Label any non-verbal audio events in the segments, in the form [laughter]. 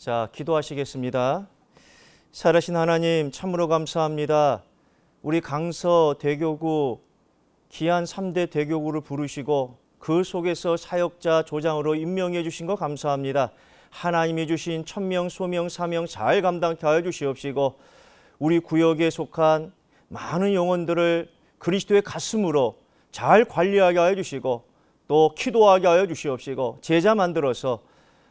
자, 기도하시겠습니다. 살아신 하나님, 참으로 감사합니다. 우리 강서 대교구 기한 3대 대교구를 부르시고 그 속에서 사역자 조장으로 임명해 주신 거 감사합니다. 하나님이 주신 천명, 소명, 사명 잘 감당케 하여 주시옵시고 우리 구역에 속한 많은 영혼들을 그리스도의 가슴으로 잘 관리하게 하여 주시고 또 기도하게 하여 주시옵시고 제자 만들어서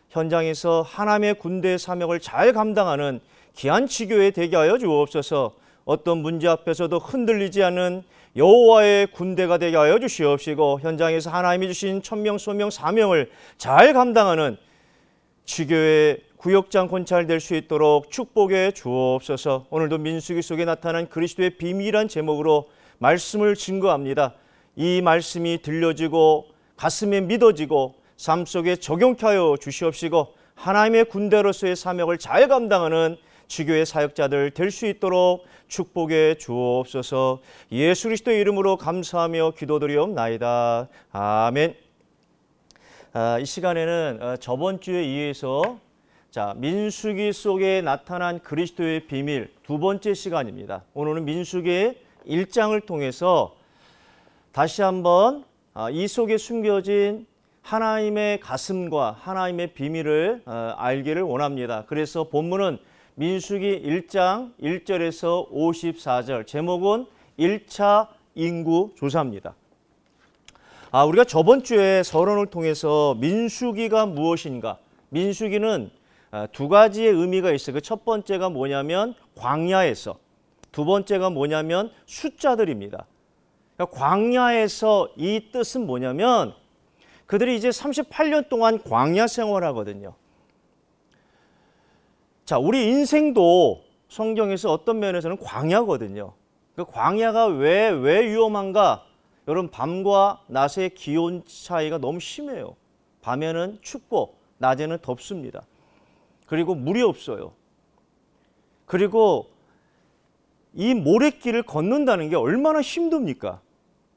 현장에서 하나님의 군대 사명을 잘 감당하는 귀한 치교에대기 하여 주옵소서. 어떤 문제 앞에서도 흔들리지 않는 여호와의 군대가 되게 하여 주시옵시고 현장에서 하나님이 주신 천명 소명 사명을 잘 감당하는 지교의 구역장 권찰 될수 있도록 축복해 주옵소서. 오늘도 민수기 속에 나타난 그리스도의 비밀한 제목으로 말씀을 증거합니다. 이 말씀이 들려지고 가슴에 믿어지고 삶 속에 적용케 하여 주시옵시고 하나님의 군대로서의 사명을 잘 감당하는 지교의 사역자들 될 수 있도록 축복해 주옵소서 예수 그리스도의 이름으로 감사하며 기도드리옵나이다. 아멘. 아, 이 시간에는 아, 저번 주에 이어서 자, 민수기 속에 나타난 그리스도의 비밀 두 번째 시간입니다. 오늘은 민수기의 1장을 통해서 다시 한번 아, 이 속에 숨겨진 하나님의 가슴과 하나님의 비밀을 어, 알기를 원합니다. 그래서 본문은 민수기 1장 1절에서 54절 제목은 1차 인구 조사입니다. 아, 우리가 저번 주에 서론을 통해서 민수기가 무엇인가? 민수기는 어, 두 가지의 의미가 있어요. 그첫 번째가 뭐냐면 광야에서 두 번째가 뭐냐면 숫자들입니다. 그러니까 광야에서 이 뜻은 뭐냐면 그들이 이제 38년 동안 광야 생활하거든요. 자, 우리 인생도 성경에서 어떤 면에서는 광야거든요. 그 광야가 왜, 왜 위험한가? 여러분, 밤과 낮의 기온 차이가 너무 심해요. 밤에는 춥고, 낮에는 덥습니다. 그리고 물이 없어요. 그리고 이 모래길을 걷는다는 게 얼마나 힘듭니까?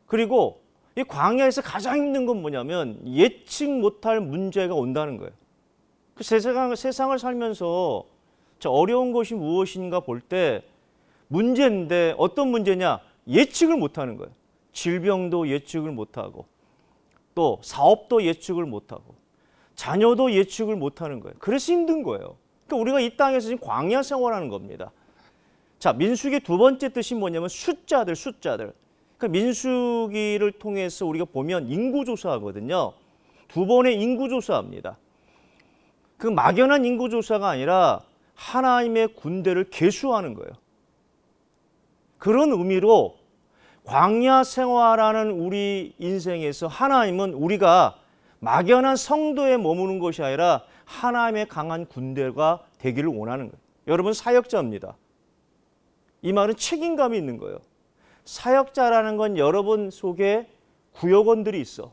그리고 이 광야에서 가장 힘든 건 뭐냐면 예측 못할 문제가 온다는 거예요. 그 세상, 세상을 살면서 어려운 것이 무엇인가 볼 때 문제인데 어떤 문제냐 예측을 못하는 거예요. 질병도 예측을 못하고 또 사업도 예측을 못하고 자녀도 예측을 못하는 거예요. 그래서 힘든 거예요. 그러니까 우리가 이 땅에서 지금 광야 생활하는 겁니다. 자 민숙의 두 번째 뜻이 뭐냐면 숫자들 숫자들 그 민수기를 통해서 우리가 보면 인구조사하거든요. 두 번의 인구조사합니다. 그 막연한 인구조사가 아니라 하나님의 군대를 개수하는 거예요. 그런 의미로 광야 생활하는 우리 인생에서 하나님은 우리가 막연한 성도에 머무는 것이 아니라 하나님의 강한 군대가 되기를 원하는 거예요. 여러분 사역자입니다. 이 말은 책임감이 있는 거예요. 사역자라는 건 여러분 속에 구역원들이 있어.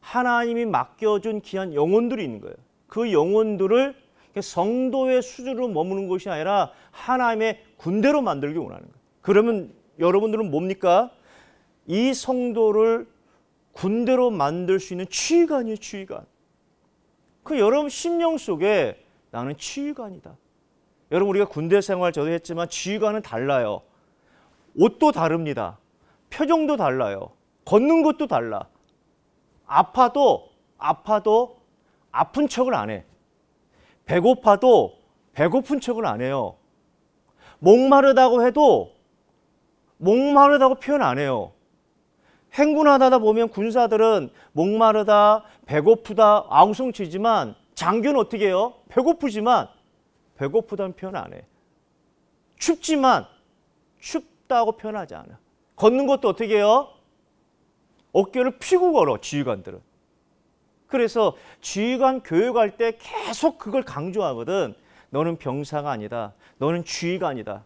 하나님이 맡겨준 귀한 영혼들이 있는 거예요. 그 영혼들을 성도의 수준으로 머무는 것이 아니라 하나님의 군대로 만들기 원하는 거예요. 그러면 여러분들은 뭡니까? 이 성도를 군대로 만들 수 있는 취의관이에요, 취위관그 여러분 심령 속에 나는 취의관이다. 여러분 우리가 군대 생활 저도 했지만 취위관은 달라요. 옷도 다릅니다. 표정도 달라요. 걷는 것도 달라. 아파도 아파도 아픈 척을 안 해. 배고파도 배고픈 척을 안 해요. 목마르다고 해도 목마르다고 표현 안 해요. 행군하다 보면 군사들은 목마르다, 배고프다 앙송치지만 장교는 어떻게 해요? 배고프지만 배고프다는 표현 안 해. 춥지만 춥 춥다고 표현하지 않아. 걷는 것도 어떻게 해요? 어깨를 피고 걸어 지휘관들은. 그래서 지휘관 교육할 때 계속 그걸 강조하거든. 너는 병사가 아니다. 너는 지휘관이다.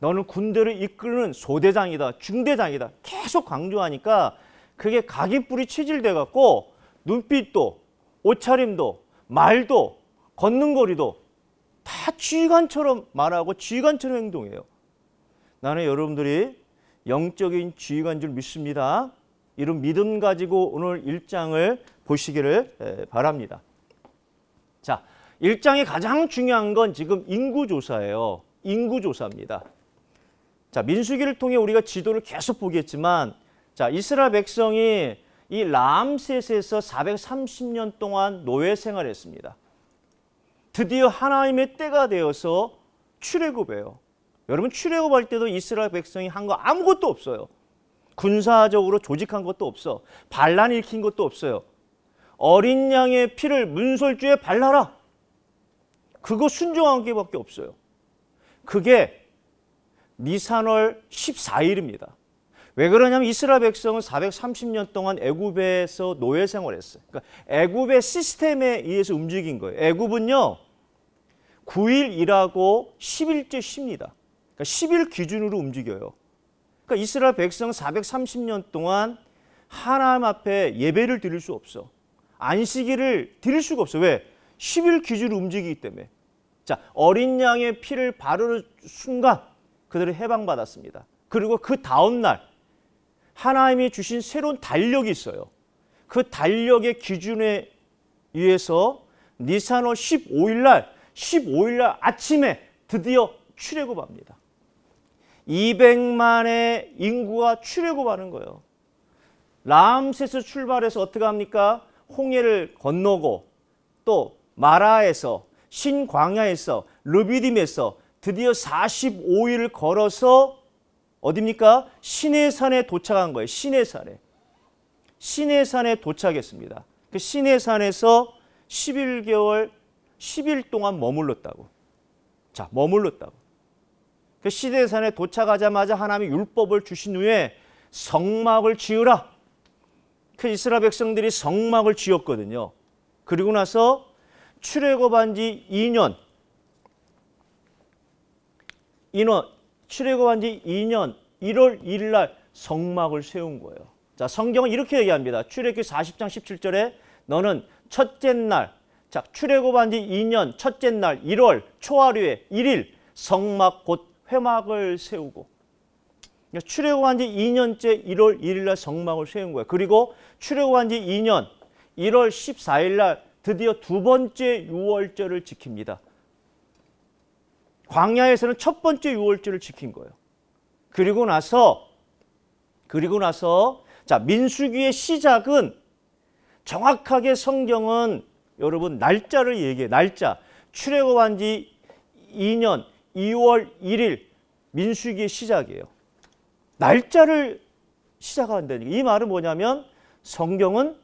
너는 군대를 이끄는 소대장이다. 중대장이다. 계속 강조하니까 그게 각인뿔이 치질돼 갖고 눈빛도 옷차림도 말도 걷는 거리도 다 지휘관처럼 말하고 지휘관처럼 행동해요. 나는 여러분들이 영적인 지휘관 줄 믿습니다. 이런 믿음 가지고 오늘 1장을 보시기를 바랍니다. 자, 1장의 가장 중요한 건 지금 인구조사예요. 인구조사입니다. 자, 민수기를 통해 우리가 지도를 계속 보겠지만 자, 이스라엘 백성이 이 람셋에서 430년 동안 노예 생활했습니다. 드디어 하나님의 때가 되어서 출애굽해요. 여러분 출애굽할 때도 이스라엘 백성이 한 거 아무것도 없어요. 군사적으로 조직한 것도 없어. 반란 일으킨 것도 없어요. 어린 양의 피를 문설주에 발라라. 그거 순종한 게밖에 없어요. 그게 니산월 14일입니다. 왜 그러냐면 이스라엘 백성은 430년 동안 애굽에서 노예 생활했어요. 그러니까 애굽의 시스템에 의해서 움직인 거예요. 애굽은요. 9일 일하고 10일째 쉽니다. 그러니까 10일 기준으로 움직여요. 그러니까 이스라엘 백성 430년 동안 하나님 앞에 예배를 드릴 수 없어. 안식일을 드릴 수가 없어. 왜? 10일 기준으로 움직이기 때문에. 자, 어린 양의 피를 바르는 순간 그들을 해방받았습니다. 그리고 그 다음 날 하나님이 주신 새로운 달력이 있어요. 그 달력의 기준에 의해서 니산호 15일 날 15일 날 아침에 드디어 출애굽합니다. 200만의 인구가 출애굽하는 거예요. 라암세스 출발해서 어떻게 합니까? 홍해를 건너고 또 마라에서 신광야에서 르비딤에서 드디어 45일을 걸어서 어딥니까? 시내산에 도착한 거예요. 시내산에. 시내산에 도착했습니다. 그 시내산에서 11개월 10일 동안 머물렀다고. 자, 머물렀다고. 그 시대산에 도착하자마자 하나님이 율법을 주신 후에 성막을 지으라. 그 이스라 백성들이 성막을 지었거든요. 그리고 나서 출애굽한 지 2년 인원 출애굽한 지 2년 1월 1일 날 성막을 세운 거예요. 자, 성경은 이렇게 얘기합니다. 출애굽기 40장 17절에 너는 첫째 날 자, 출애굽한 지 2년 첫째 날 1월 초하루에 1일 성막 곧 회막을 세우고 그러니까 출애굽한 지 2년째 1월 1일 날 성막을 세운 거예요. 그리고 출애굽한 지 2년 1월 14일 날 드디어 두 번째 유월절을 지킵니다. 광야에서는 첫 번째 유월절을 지킨 거예요. 그리고 나서 그리고 나서 자, 민수기의 시작은 정확하게 성경은 여러분 날짜를 얘기해. 날짜. 출애굽한 지 2년 2월 1일 민수기의 시작이에요. 날짜를 시작한다는 이 말은 뭐냐면 성경은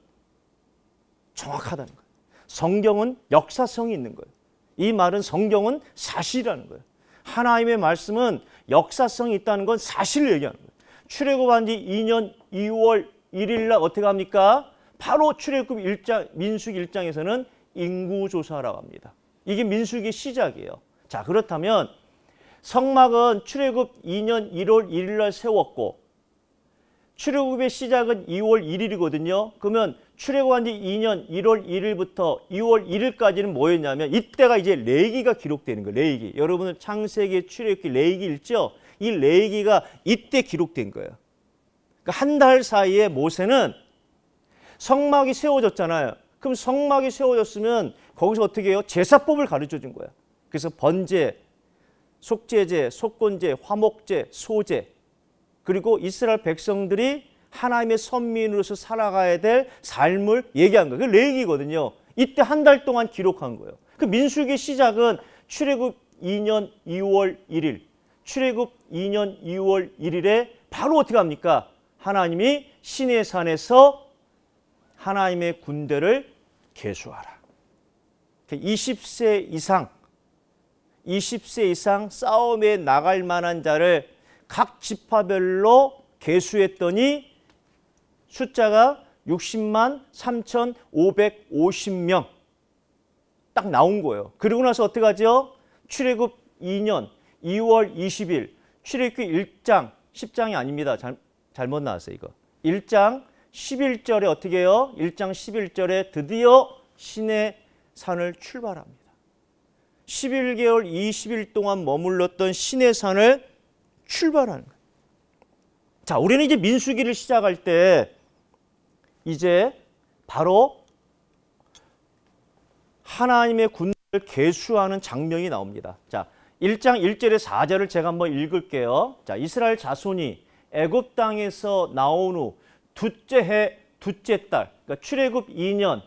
정확하다는 거예요. 성경은 역사성이 있는 거예요. 이 말은 성경은 사실이라는 거예요. 하나님의 말씀은 역사성이 있다는 건 사실을 얘기하는 거예요. 출애굽한 지 2년 2월 1일 날 어떻게 합니까? 바로 출애굽 1장 민수기 1장에서는 인구 조사라고 합니다. 이게 민수기 시작이에요. 자, 그렇다면 성막은 출애굽 2년 1월 1일 날 세웠고 출애굽의 시작은 2월 1일이거든요. 그러면 출애굽한 지 2년 1월 1일부터 2월 1일까지는 뭐였냐면 이때가 이제 레이기가 기록되는 거예요. 레이기. 여러분은 창세기 출애굽기 레이기 읽죠? 이 레이기가 이때 기록된 거예요. 그러니까 한달 사이에 모세는 성막이 세워졌잖아요. 그럼 성막이 세워졌으면 거기서 어떻게 해요? 제사법을 가르쳐 준 거예요. 그래서 번제, 속죄제, 속건제, 화목제, 소제 그리고 이스라엘 백성들이 하나님의 선민으로서 살아가야 될 삶을 얘기한 거예요. 그게 레기거든요. 이때 한 달 동안 기록한 거예요. 그 민수기 시작은 출애굽 2년 2월 1일, 출애굽 2년 2월 1일에 바로 어떻게 합니까? 하나님이 신의 산에서 하나님의 군대를 개수하라. 20세 그러니까 이상 20세 이상 싸움에 나갈 만한 자를 각 지파별로 계수했더니 숫자가 60만 3,550명 딱 나온 거예요. 그러고 나서 어떻게 하죠? 출애굽 2년 2월 20일 출애굽 1장 10장이 아닙니다. 잘, 잘못 나왔어요, 이거. 1장 11절에 어떻게 해요? 1장 11절에 드디어 신의 산을 출발합니다. 11개월 20일 동안 머물렀던 신의 산을 출발하는 자, 우리는 이제 민수기를 시작할 때 이제 바로 하나님의 군대를 개수하는 장면이 나옵니다. 자, 1장 1절의 4절을 제가 한번 읽을게요. 자, 이스라엘 자손이 애굽 땅에서 나온 후 둘째 해 둘째 달, 그러니까 출애굽 2년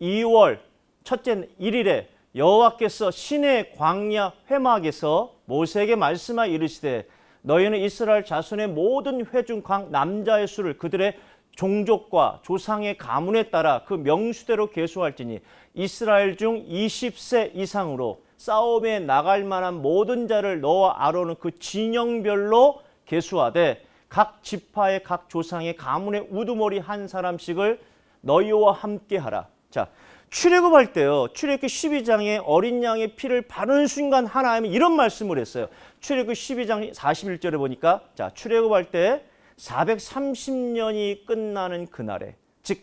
2월 첫째 1일에 여호와께서 신의 광야 회막에서 모세에게 말씀하 이르시되 너희는 이스라엘 자손의 모든 회중 각 남자의 수를 그들의 종족과 조상의 가문에 따라 그 명수대로 계수할지니 이스라엘 중 20세 이상으로 싸움에 나갈 만한 모든 자를 너와 아론은 그 진영별로 계수하되 각 지파의 각 조상의 가문의 우두머리 한 사람씩을 너희와 함께 하라. 자, 출애굽할 때요. 출애굽기 12장에 어린 양의 피를 바른 순간 하나님이 이런 말씀을 했어요. 출애굽기 12장 41절에 보니까 자, 출애굽할 때 430년이 끝나는 그날에 즉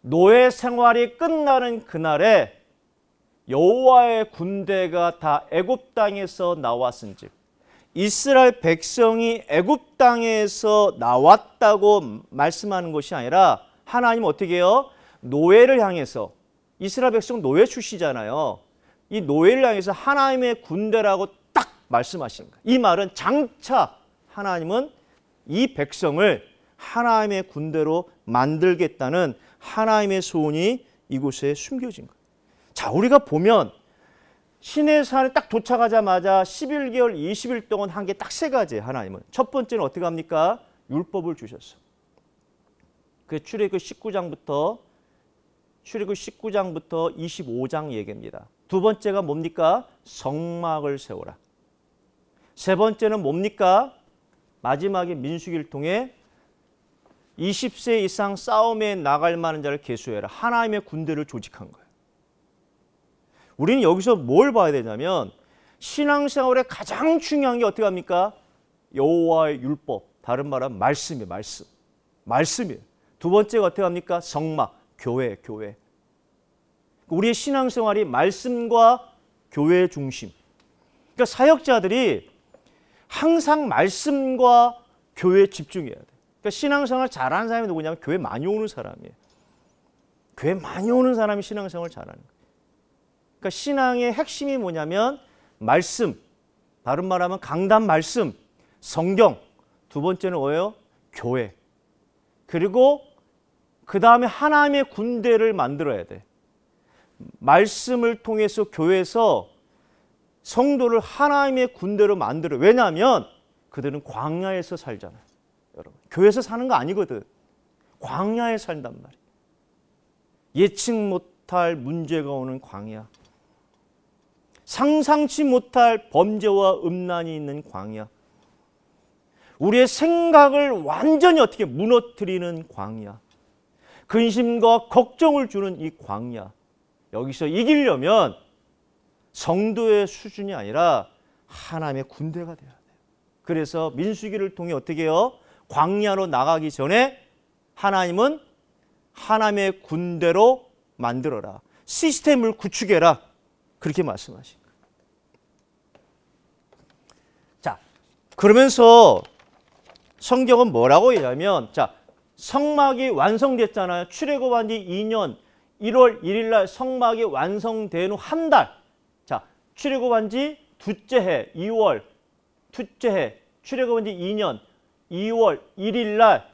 노예 생활이 끝나는 그날에 여호와의 군대가 다 애굽 땅에서 나왔은즉 이스라엘 백성이 애굽 땅에서 나왔다고 말씀하는 것이 아니라 하나님 어떻게 해요? 노예를 향해서 이스라엘 백성 노예 출신이잖아요이 노예를 향해서 하나님의 군대라고 딱 말씀하시는 거예요. 이 말은 장차 하나님은 이 백성을 하나님의 군대로 만들겠다는 하나님의 소원이 이곳에 숨겨진 거예요. 자, 우리가 보면 신의 산에 딱 도착하자마자 11개월 20일 동안 한 게 딱 세 가지예요, 하나님은. 첫 번째는 어떻게 합니까? 율법을 주셨어. 그 출애굽 19장부터 출애굽 19장부터 25장 얘기입니다. 두 번째가 뭡니까? 성막을 세워라. 세 번째는 뭡니까? 마지막에 민수기를 통해 20세 이상 싸움에 나갈 만한 자를 계수해라. 하나님의 군대를 조직한 거예요. 우리는 여기서 뭘 봐야 되냐면 신앙생활에 가장 중요한 게 어떻게 합니까? 여호와의 율법, 다른 말은 말씀이 말씀. 말씀이두 번째가 어떻게 합니까? 성막. 교회, 교회. 우리의 신앙생활이 말씀과 교회 중심. 그러니까 사역자들이 항상 말씀과 교회에 집중해야 돼. 그러니까 신앙생활 잘하는 사람이 누구냐면 교회 많이 오는 사람이에요. 교회 많이 오는 사람이 신앙생활 잘하는 거예요. 그러니까 신앙의 핵심이 뭐냐면 말씀, 다른 말하면 강단 말씀, 성경, 두 번째는 뭐예요? 교회. 그리고 그 다음에 하나님의 군대를 만들어야 돼. 말씀을 통해서 교회에서 성도를 하나님의 군대로 만들어. 왜냐하면 그들은 광야에서 살잖아. 여러분. 교회에서 사는 거 아니거든. 광야에 산단 말이야. 예측 못할 문제가 오는 광야. 상상치 못할 범죄와 음란이 있는 광야. 우리의 생각을 완전히 어떻게 무너뜨리는 광야. 근심과 걱정을 주는 이 광야. 여기서 이기려면 성도의 수준이 아니라 하나님의 군대가 돼야 돼요. 그래서 민수기를 통해 어떻게 해요? 광야로 나가기 전에 하나님은 하나님의 군대로 만들어라. 시스템을 구축해라. 그렇게 말씀하신 거예요. 자, 그러면서 성경은 뭐라고 얘기하면 자, 성막이 완성됐잖아요. 출애굽한 지 2년 1월 1일 날 성막이 완성된 후 한 달. 자, 출애굽한 지 두째 해 2월 두째 해 출애굽한 지 2년 2월 1일 날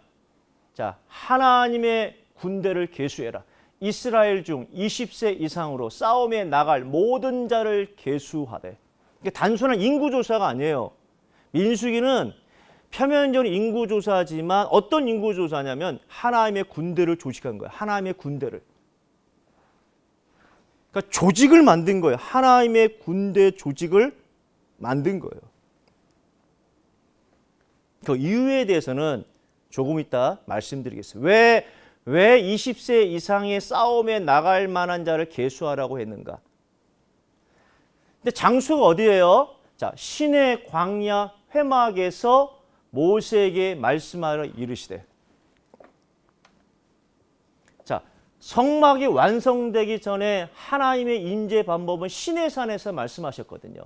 자, 하나님의 군대를 계수해라. 이스라엘 중 20세 이상으로 싸움에 나갈 모든 자를 계수하되. 이게 단순한 인구 조사가 아니에요. 민수기는 표면적인 인구조사지만 어떤 인구조사냐면 하나님의 군대를 조직한 거예요. 하나님의 군대를. 그러니까 조직을 만든 거예요. 하나님의 군대 조직을 만든 거예요. 그 이유에 대해서는 조금 이따 말씀드리겠습니다. 왜, 왜 20세 이상의 싸움에 나갈 만한 자를 개수하라고 했는가? 근데 장소가 어디예요? 자, 신의 광야 회막에서 모세에게 말씀하러 이르시되 자 성막이 완성되기 전에 하나님의 임재 방법은 시내산에서 말씀하셨거든요.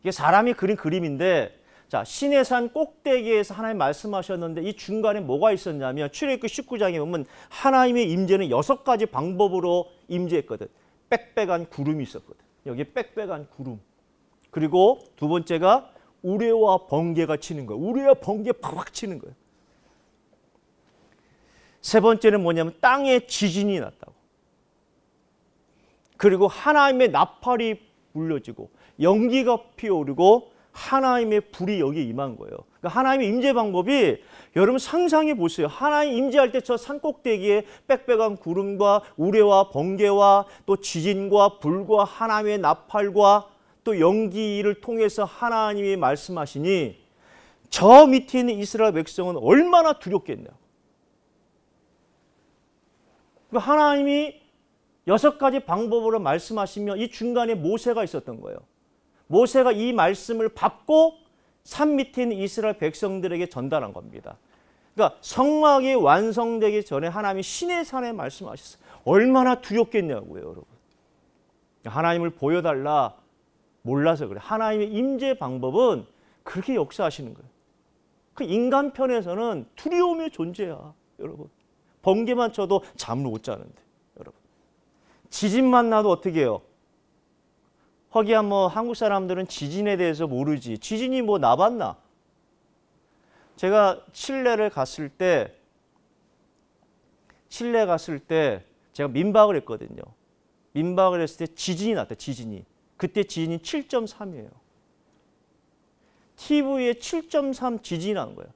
이게 사람이 그린 그림인데 자 시내산 꼭대기에서 하나님 말씀하셨는데 이 중간에 뭐가 있었냐면 출애굽 19장에 보면 하나님의 임재는 여섯 가지 방법으로 임재했거든. 빽빽한 구름이 있었거든. 여기 빽빽한 구름. 그리고 두 번째가 우레와 번개가 치는 거예요. 우레와 번개 팍팍 치는 거예요. 세 번째는 뭐냐면 땅에 지진이 났다고. 그리고 하나님의 나팔이 불려지고 연기가 피어오르고 하나님의 불이 여기 임한 거예요. 그러니까 하나님의 임재 방법이 여러분 상상해 보세요. 하나님 임재할 때 저 산꼭대기에 빽빽한 구름과 우레와 번개와 또 지진과 불과 하나님의 나팔과 또 연기를 통해서 하나님이 말씀하시니 저 밑에 있는 이스라엘 백성은 얼마나 두렵겠냐. 그러니까 하나님이 여섯 가지 방법으로 말씀하시며 이 중간에 모세가 있었던 거예요. 모세가 이 말씀을 받고 산 밑에 있는 이스라엘 백성들에게 전달한 겁니다. 그러니까 성막이 완성되기 전에 하나님이 신의 산에 말씀하셨어요. 얼마나 두렵겠냐고요, 여러분. 하나님을 보여달라. 몰라서 그래. 하나님의 임재 방법은 그렇게 역사하시는 거예요. 그 인간 편에서는 두려움의 존재야, 여러분. 번개만 쳐도 잠을 못 자는데, 여러분. 지진만 나도 어떻게 해요? 허기한 뭐 한국 사람들은 지진에 대해서 모르지. 지진이 뭐 나봤나? 제가 칠레를 갔을 때, 칠레 갔을 때 제가 민박을 했거든요. 민박을 했을 때 지진이 났다, 지진이. 그때 지진이 7.3이에요. TV에 7.3 지진이 나는 거예요.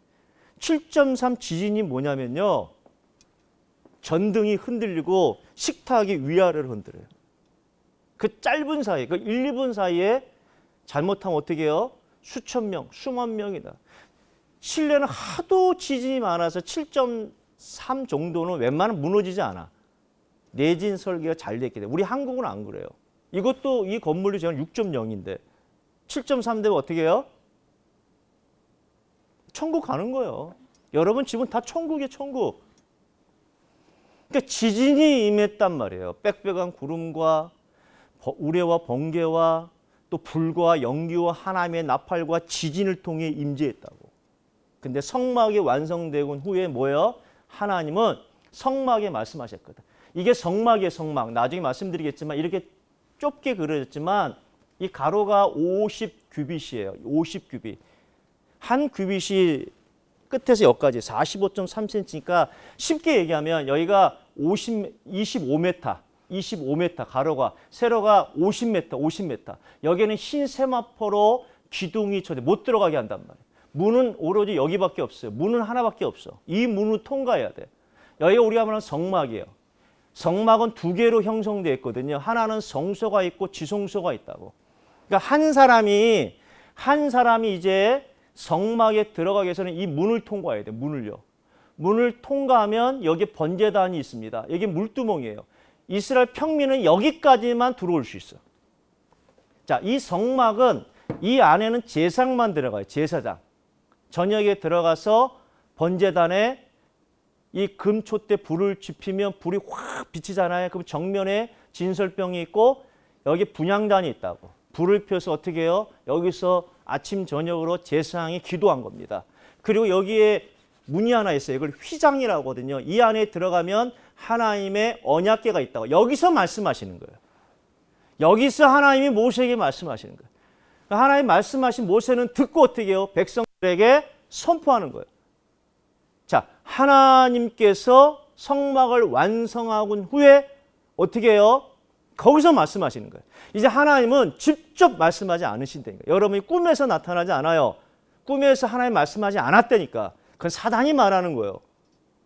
7.3 지진이 뭐냐면요. 전등이 흔들리고 식탁이 위아래를 흔들어요. 그 짧은 사이, 그 1, 2분 사이에 잘못하면 어떻게 해요? 수천 명, 수만 명이다. 칠레는 하도 지진이 많아서 7.3 정도는 웬만하면 무너지지 않아. 내진 설계가 잘 됐기 때문에. 우리 한국은 안 그래요. 이것도 이 건물이 저는 6.0인데 7.3대면 어떻게 해요? 천국 가는 거예요. 여러분 집은 다 천국이에요, 천국. 그러니까 지진이 임했단 말이에요. 빽빽한 구름과 우레와 번개와 또 불과 연기와 하나님의 나팔과 지진을 통해 임재했다고. 근데 성막이 완성되고 후에 뭐예요? 하나님은 성막에 말씀하셨거든. 이게 성막의 성막. 나중에 말씀드리겠지만 이렇게 좁게 그려졌지만 이 가로가 50 규빗이에요. 50 규빗. 한 규빗이 끝에서 여기까지 45.3cm니까 쉽게 얘기하면 여기가 50, 25m, 25m 가로가 세로가 50m, 50m. 여기는 흰 세마포로 기둥이 쳐져 못 들어가게 한단 말이에요. 문은 오로지 여기밖에 없어요. 문은 하나밖에 없어. 이 문을 통과해야 돼. 여기가 우리가 말하는 성막이에요. 성막은 두 개로 형성되어 있거든요. 하나는 성소가 있고 지성소가 있다고. 그러니까 한 사람이 한 사람이 이제 성막에 들어가기 위해서는 이 문을 통과해야 돼. 요 문을요. 문을 통과하면 여기 번제단이 있습니다. 여기 물두멍이에요. 이스라엘 평민은 여기까지만 들어올 수 있어. 자, 이 성막은 이 안에는 제상만 들어가요. 제사장. 저녁에 들어가서 번제단에 이 금초 때 불을 지피면 불이 확 비치잖아요. 그럼 정면에 진설병이 있고 여기 분향단이 있다고. 불을 펴서 어떻게 해요? 여기서 아침 저녁으로 제사항이 기도한 겁니다. 그리고 여기에 문이 하나 있어요. 이걸 휘장이라고 하거든요. 이 안에 들어가면 하나님의 언약계가 있다고. 여기서 말씀하시는 거예요. 여기서 하나님이 모세에게 말씀하시는 거예요. 하나님 말씀하신 모세는 듣고 어떻게 해요? 백성들에게 선포하는 거예요. 자, 하나님께서 성막을 완성하고 후에 어떻게 해요? 거기서 말씀하시는 거예요. 이제 하나님은 직접 말씀하지 않으신다니까. 여러분이 꿈에서 나타나지 않아요. 꿈에서 하나님 말씀하지 않았다니까. 그건 사단이 말하는 거예요.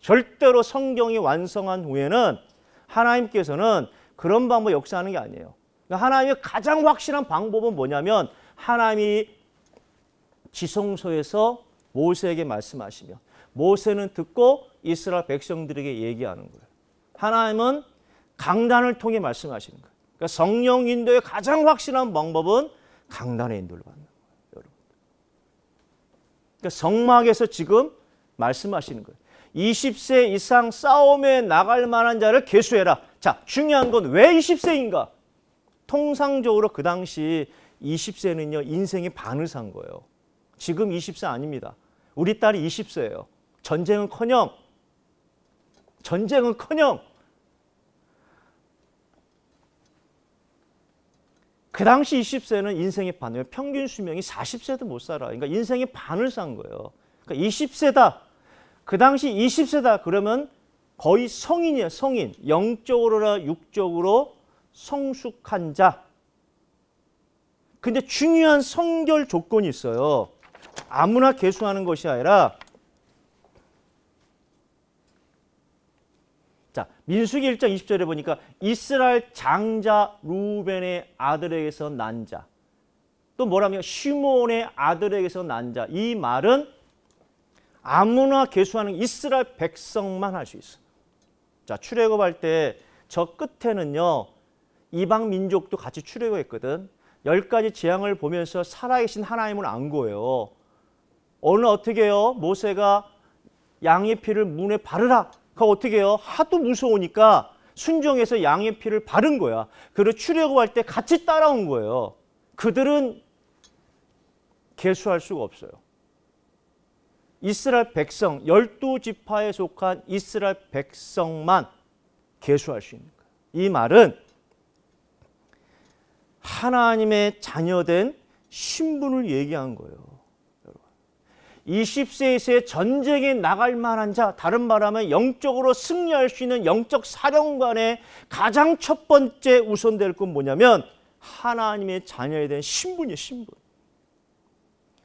절대로 성경이 완성한 후에는 하나님께서는 그런 방법 역사하는 게 아니에요. 그러니까 하나님의 가장 확실한 방법은 뭐냐면 하나님이 지성소에서 모세에게 말씀하시며 모세는 듣고 이스라엘 백성들에게 얘기하는 거예요. 하나님은 강단을 통해 말씀하시는 거예요. 그러니까 성령 인도의 가장 확실한 방법은 강단의 인도를 받는 거예요. 여러분. 그러니까 성막에서 지금 말씀하시는 거예요. 20세 이상 싸움에 나갈 만한 자를 개수해라. 자, 중요한 건 왜 20세인가? 통상적으로 그 당시 20세는요, 인생의 반을 산 거예요. 지금 20세 아닙니다. 우리 딸이 20세예요. 전쟁은커녕 전쟁은커녕 그 당시 20세는 인생의 반이 평균 수명이 40세도 못 살아. 그러니까 인생의 반을 산 거예요. 그러니까 20세다. 그 당시 20세다. 그러면 거의 성인이에 성인. 영적으로나 육적으로 성숙한 자. 근데 중요한 성결 조건이 있어요. 아무나 개수하는 것이 아니라 자, 민수기 1장 20절에 보니까 이스라엘 장자 루벤의 아들에게서 난 자. 또 뭐라며 시몬의 아들에게서 난 자. 이 말은 아무나 계수하는 이스라엘 백성만 할 수 있어. 자, 출애굽할 때 저 끝에는요. 이방 민족도 같이 출애굽했거든. 열 가지 재앙을 보면서 살아계신 하나님을 안 거예요. 어느 어떻게 요 모세가 양의 피를 문에 바르라. 그 어떻게 해요? 하도 무서우니까 순종해서 양의 피를 바른 거야. 그리 추려고 할 때 같이 따라온 거예요. 그들은 개수할 수가 없어요. 이스라엘 백성, 열두 지파에 속한 이스라엘 백성만 개수할 수 있는 거예요. 이 말은 하나님의 자녀된 신분을 얘기한 거예요. 20세에서 전쟁에 나갈 만한 자, 다른 말하면 영적으로 승리할 수 있는 영적 사령관의 가장 첫 번째 우선될 건 뭐냐면 하나님의 자녀에 대한 신분이에요, 신분.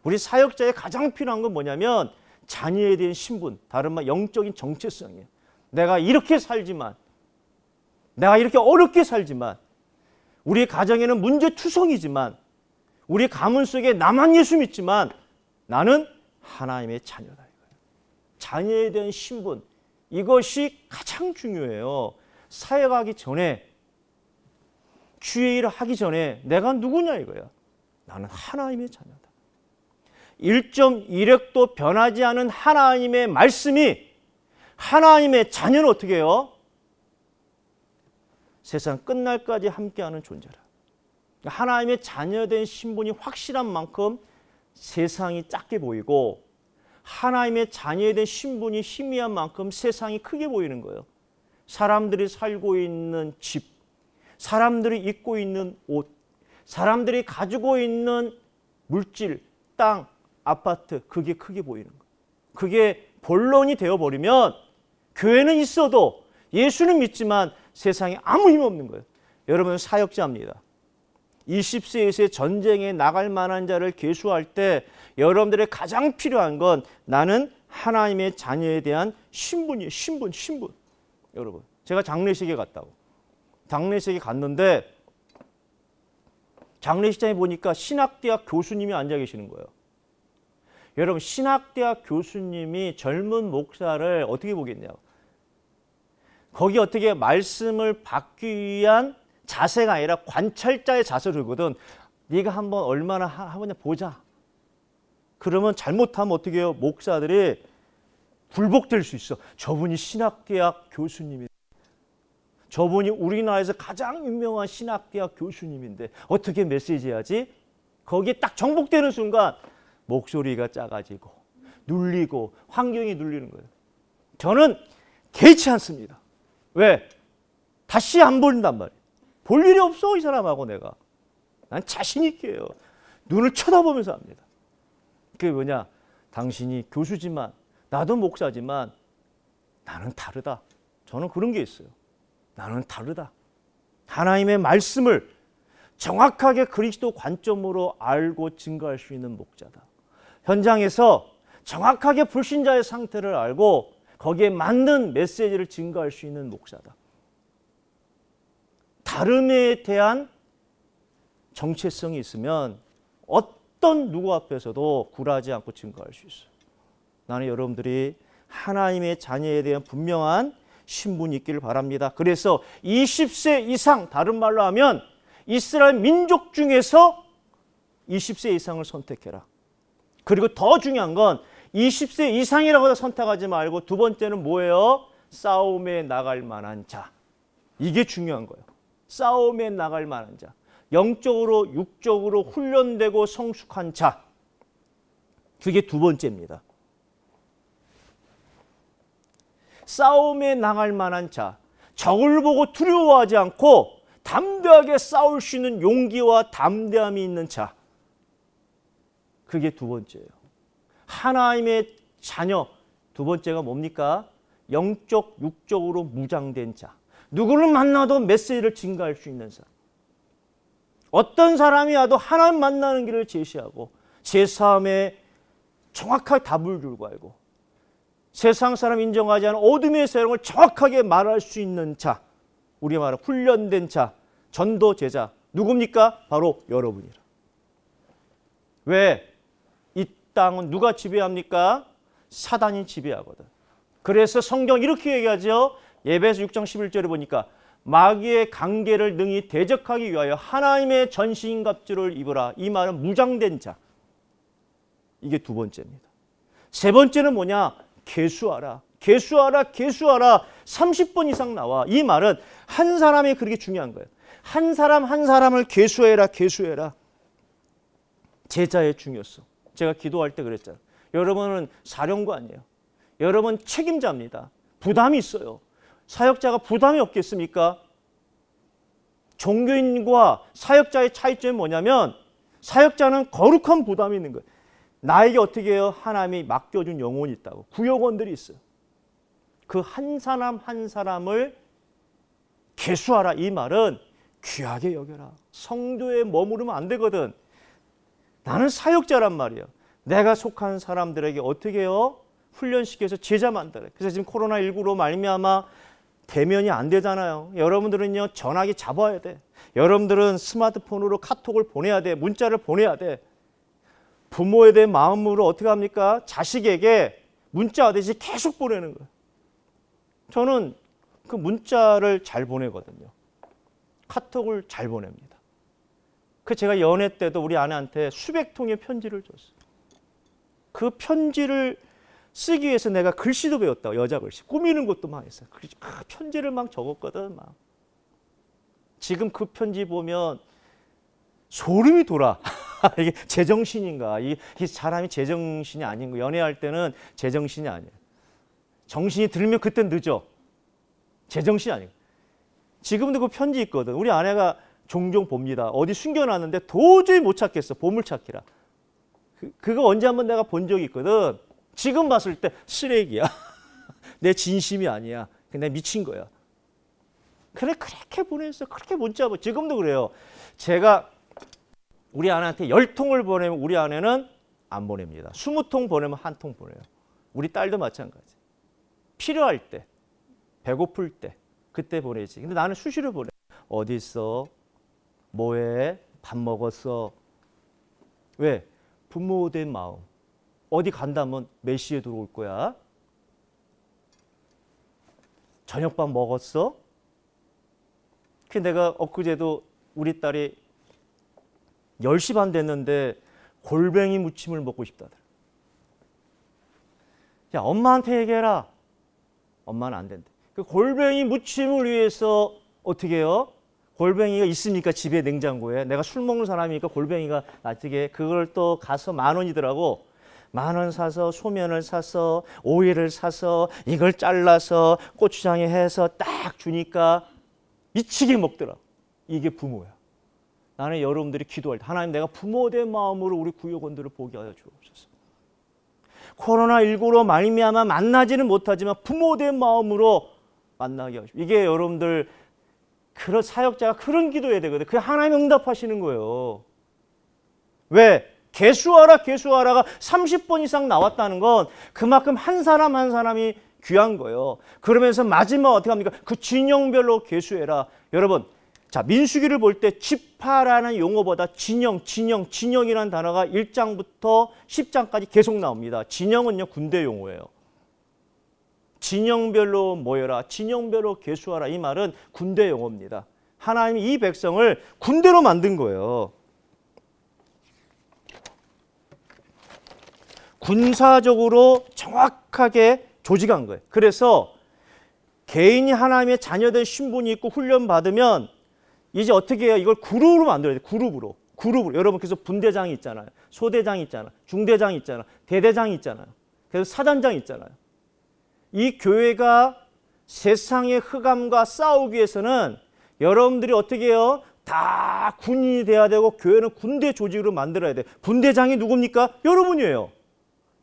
우리 사역자의 가장 필요한 건 뭐냐면 자녀에 대한 신분, 다른 말 영적인 정체성이에요. 내가 이렇게 살지만, 내가 이렇게 어렵게 살지만, 우리 가정에는 문제투성이지만, 우리 가문 속에 나만 예수 믿지만, 나는 하나님의 자녀다. 자녀에 대한 신분 이것이 가장 중요해요. 사역하기 전에 주의 일을 하기 전에 내가 누구냐 이거야. 나는 하나님의 자녀다. 1.1획도 변하지 않은 하나님의 말씀이 하나님의 자녀는 어떻게 해요? 세상 끝날까지 함께하는 존재라. 그러니까 하나님의 자녀된 신분이 확실한 만큼 세상이 작게 보이고 하나님의 자녀에 대한 신분이 희미한 만큼 세상이 크게 보이는 거예요. 사람들이 살고 있는 집, 사람들이 입고 있는 옷, 사람들이 가지고 있는 물질, 땅, 아파트, 그게 크게 보이는 거예요. 그게 본론이 되어버리면 교회는 있어도 예수는 믿지만 세상에 아무 힘 없는 거예요. 여러분 사역자입니다. 20세에서 전쟁에 나갈 만한 자를 계수할 때 여러분들의 가장 필요한 건 나는 하나님의 자녀에 대한 신분이에요. 신분, 신분. 여러분, 제가 장례식에 갔다고. 장례식에 갔는데 장례식장에 보니까 신학대학 교수님이 앉아 계시는 거예요. 여러분, 신학대학 교수님이 젊은 목사를 어떻게 보겠냐고. 거기 어떻게 말씀을 받기 위한 자세가 아니라 관찰자의 자세로 거든 네가 한번 얼마나 하느냐 보자. 그러면 잘못하면 어떻게 해요? 목사들이 불복될 수 있어. 저분이 신학계학 교수님이 저분이 우리나라에서 가장 유명한 신학계학 교수님인데 어떻게 메시지해야지? 거기에 딱 정복되는 순간 목소리가 작아지고 눌리고 환경이 눌리는 거예요. 저는 개치 않습니다. 왜? 다시 안 보인단 말이에요. 볼 일이 없어 이 사람하고 내가. 난 자신 있게 요 눈을 쳐다보면서 합니다. 그게 뭐냐? 당신이 교수지만 나도 목사지만 나는 다르다. 저는 그런 게 있어요. 나는 다르다. 하나님의 말씀을 정확하게 그리스도 관점으로 알고 증거할 수 있는 목자다. 현장에서 정확하게 불신자의 상태를 알고 거기에 맞는 메시지를 증거할 수 있는 목사다. 다름에 대한 정체성이 있으면 어떤 누구 앞에서도 굴하지 않고 증거할 수 있어요. 나는 여러분들이 하나님의 자녀에 대한 분명한 신분이 있기를 바랍니다. 그래서 20세 이상 다른 말로 하면 이스라엘 민족 중에서 20세 이상을 선택해라. 그리고 더 중요한 건 20세 이상이라고 선택하지 말고 두 번째는 뭐예요? 싸움에 나갈 만한 자. 이게 중요한 거예요. 싸움에 나갈 만한 자, 영적으로 육적으로 훈련되고 성숙한 자. 그게 두 번째입니다. 싸움에 나갈 만한 자, 적을 보고 두려워하지 않고 담대하게 싸울 수 있는 용기와 담대함이 있는 자. 그게 두 번째예요. 하나님의 자녀, 두 번째가 뭡니까? 영적, 육적으로 무장된 자. 누구를 만나도 메시지를 증가할 수 있는 사람. 어떤 사람이 와도 하나님 만나는 길을 제시하고 제3의 정확하게 답을 줄고 알고 세상 사람 인정하지 않은 어둠의 세력을 정확하게 말할 수 있는 자 우리 말로 훈련된 자 전도 제자 누굽니까? 바로 여러분이라 왜? 이 땅은 누가 지배합니까? 사단이 지배하거든 그래서 성경 이렇게 얘기하죠 예배에서 6장 11절에 보니까 마귀의 강계를 능히 대적하기 위하여 하나님의 전신갑주를 입으라. 이 말은 무장된 자. 이게 두 번째입니다. 세 번째는 뭐냐? 개수하라. 개수하라. 개수하라. 30번 이상 나와. 이 말은 한 사람이 그렇게 중요한 거예요. 한 사람 한 사람을 개수해라. 개수해라. 제자의 중요성. 제가 기도할 때 그랬잖아요. 여러분은 사령관 아니에요. 여러분 책임자입니다. 부담이 있어요. 사역자가 부담이 없겠습니까? 종교인과 사역자의 차이점이 뭐냐면 사역자는 거룩한 부담이 있는 거예요. 나에게 어떻게 해요? 하나님이 맡겨준 영혼이 있다고. 구역원들이 있어요. 그한 사람 한 사람을 개수하라. 이 말은 귀하게 여겨라. 성도에 머무르면 안 되거든. 나는 사역자란 말이에요. 내가 속한 사람들에게 어떻게 해요? 훈련시켜서 제자 만들어. 그래서 지금 코로나19로 말미암아 대면이 안 되잖아요. 여러분들은요, 전화기 잡아야 돼. 여러분들은 스마트폰으로 카톡을 보내야 돼. 문자를 보내야 돼. 부모에 대한 마음으로 어떻게 합니까? 자식에게 문자 대신 계속 보내는 거예요. 저는 그 문자를 잘 보내거든요. 카톡을 잘 보냅니다. 그 제가 연애 때도 우리 아내한테 수백 통의 편지를 줬어요. 그 편지를 쓰기 위해서 내가 글씨도 배웠다. 여자 글씨. 꾸미는 것도 막 했어요. 글씨, 아, 편지를 막 적었거든. 막. 지금 그 편지 보면 소름이 돌아. [laughs] 이게 제정신인가. 이, 이 사람이 제정신이 아닌 거. 연애할 때는 제정신이 아니에 정신이 들면 그때 늦어. 제정신이 아니에 지금도 그 편지 있거든. 우리 아내가 종종 봅니다. 어디 숨겨놨는데 도저히 못 찾겠어. 보물 찾기라. 그, 그거 언제 한번 내가 본 적이 있거든. 지금 봤을 때 쓰레기야. [laughs] 내 진심이 아니야. 근데 미친 거야. 그래 그렇게 보내서 그렇게 문자 보 지금도 그래요. 제가 우리 아내한테 열 통을 보내면 우리 아내는 안 보냅니다. 스무 통 보내면 한 통 보내요. 우리 딸도 마찬가지. 필요할 때, 배고플 때 그때 보내지. 근데 나는 수시로 보내. 어디 있어? 뭐해? 밥 먹었어? 왜? 부모된 마음. 어디 간다면 몇 시에 들어올 거야? 저녁밥 먹었어? 그 내가 엊그제도 우리 딸이 10시 반 됐는데 골뱅이 무침을 먹고 싶다더라. 야, 엄마한테 얘기해라. 엄마는 안 된대. 그 골뱅이 무침을 위해서 어떻게 해요? 골뱅이가 있습니까? 집에 냉장고에. 내가 술 먹는 사람이니까 골뱅이가 나중에 그걸 또 가서 만 원이더라고. 만원 사서 소면을 사서 오이를 사서 이걸 잘라서 고추장에 해서 딱 주니까 미치게 먹더라. 이게 부모야. 나는 여러분들이 기도할 때 하나님 내가 부모된 마음으로 우리 구역원들을 보게 하여 주옵소서. 코로나19로 말미암아 만나지는 못하지만 부모된 마음으로 만나게 하십시오. 이게 여러분들 그런 사역자가 그런 기도해야 되거든. 그게 하나님 응답하시는 거예요. 왜? 개수하라 개수하라가 30번 이상 나왔다는 건 그만큼 한 사람 한 사람이 귀한 거예요. 그러면서 마지막 어떻게 합니까? 그 진영별로 개수해라. 여러분 자 민수기를 볼때 지파라는 용어보다 진영, 진영, 진영이라는 단어가 1장부터 10장까지 계속 나옵니다. 진영은요 군대 용어예요. 진영별로 모여라, 진영별로 개수하라 이 말은 군대 용어입니다. 하나님이 이 백성을 군대로 만든 거예요. 군사적으로 정확하게 조직한 거예요. 그래서 개인이 하나님의 자녀된 신분이 있고 훈련받으면 이제 어떻게 해요? 이걸 그룹으로 만들어야 돼요. 그룹으로. 그룹으로. 여러분 그래서 분대장이 있잖아요. 소대장이 있잖아요. 중대장이 있잖아요. 대대장이 있잖아요. 그래서 사단장이 있잖아요. 이 교회가 세상의 흑암과 싸우기 위해서는 여러분들이 어떻게 해요? 다 군인이 돼야 되고 교회는 군대 조직으로 만들어야 돼 분대장이 누굽니까? 여러분이에요.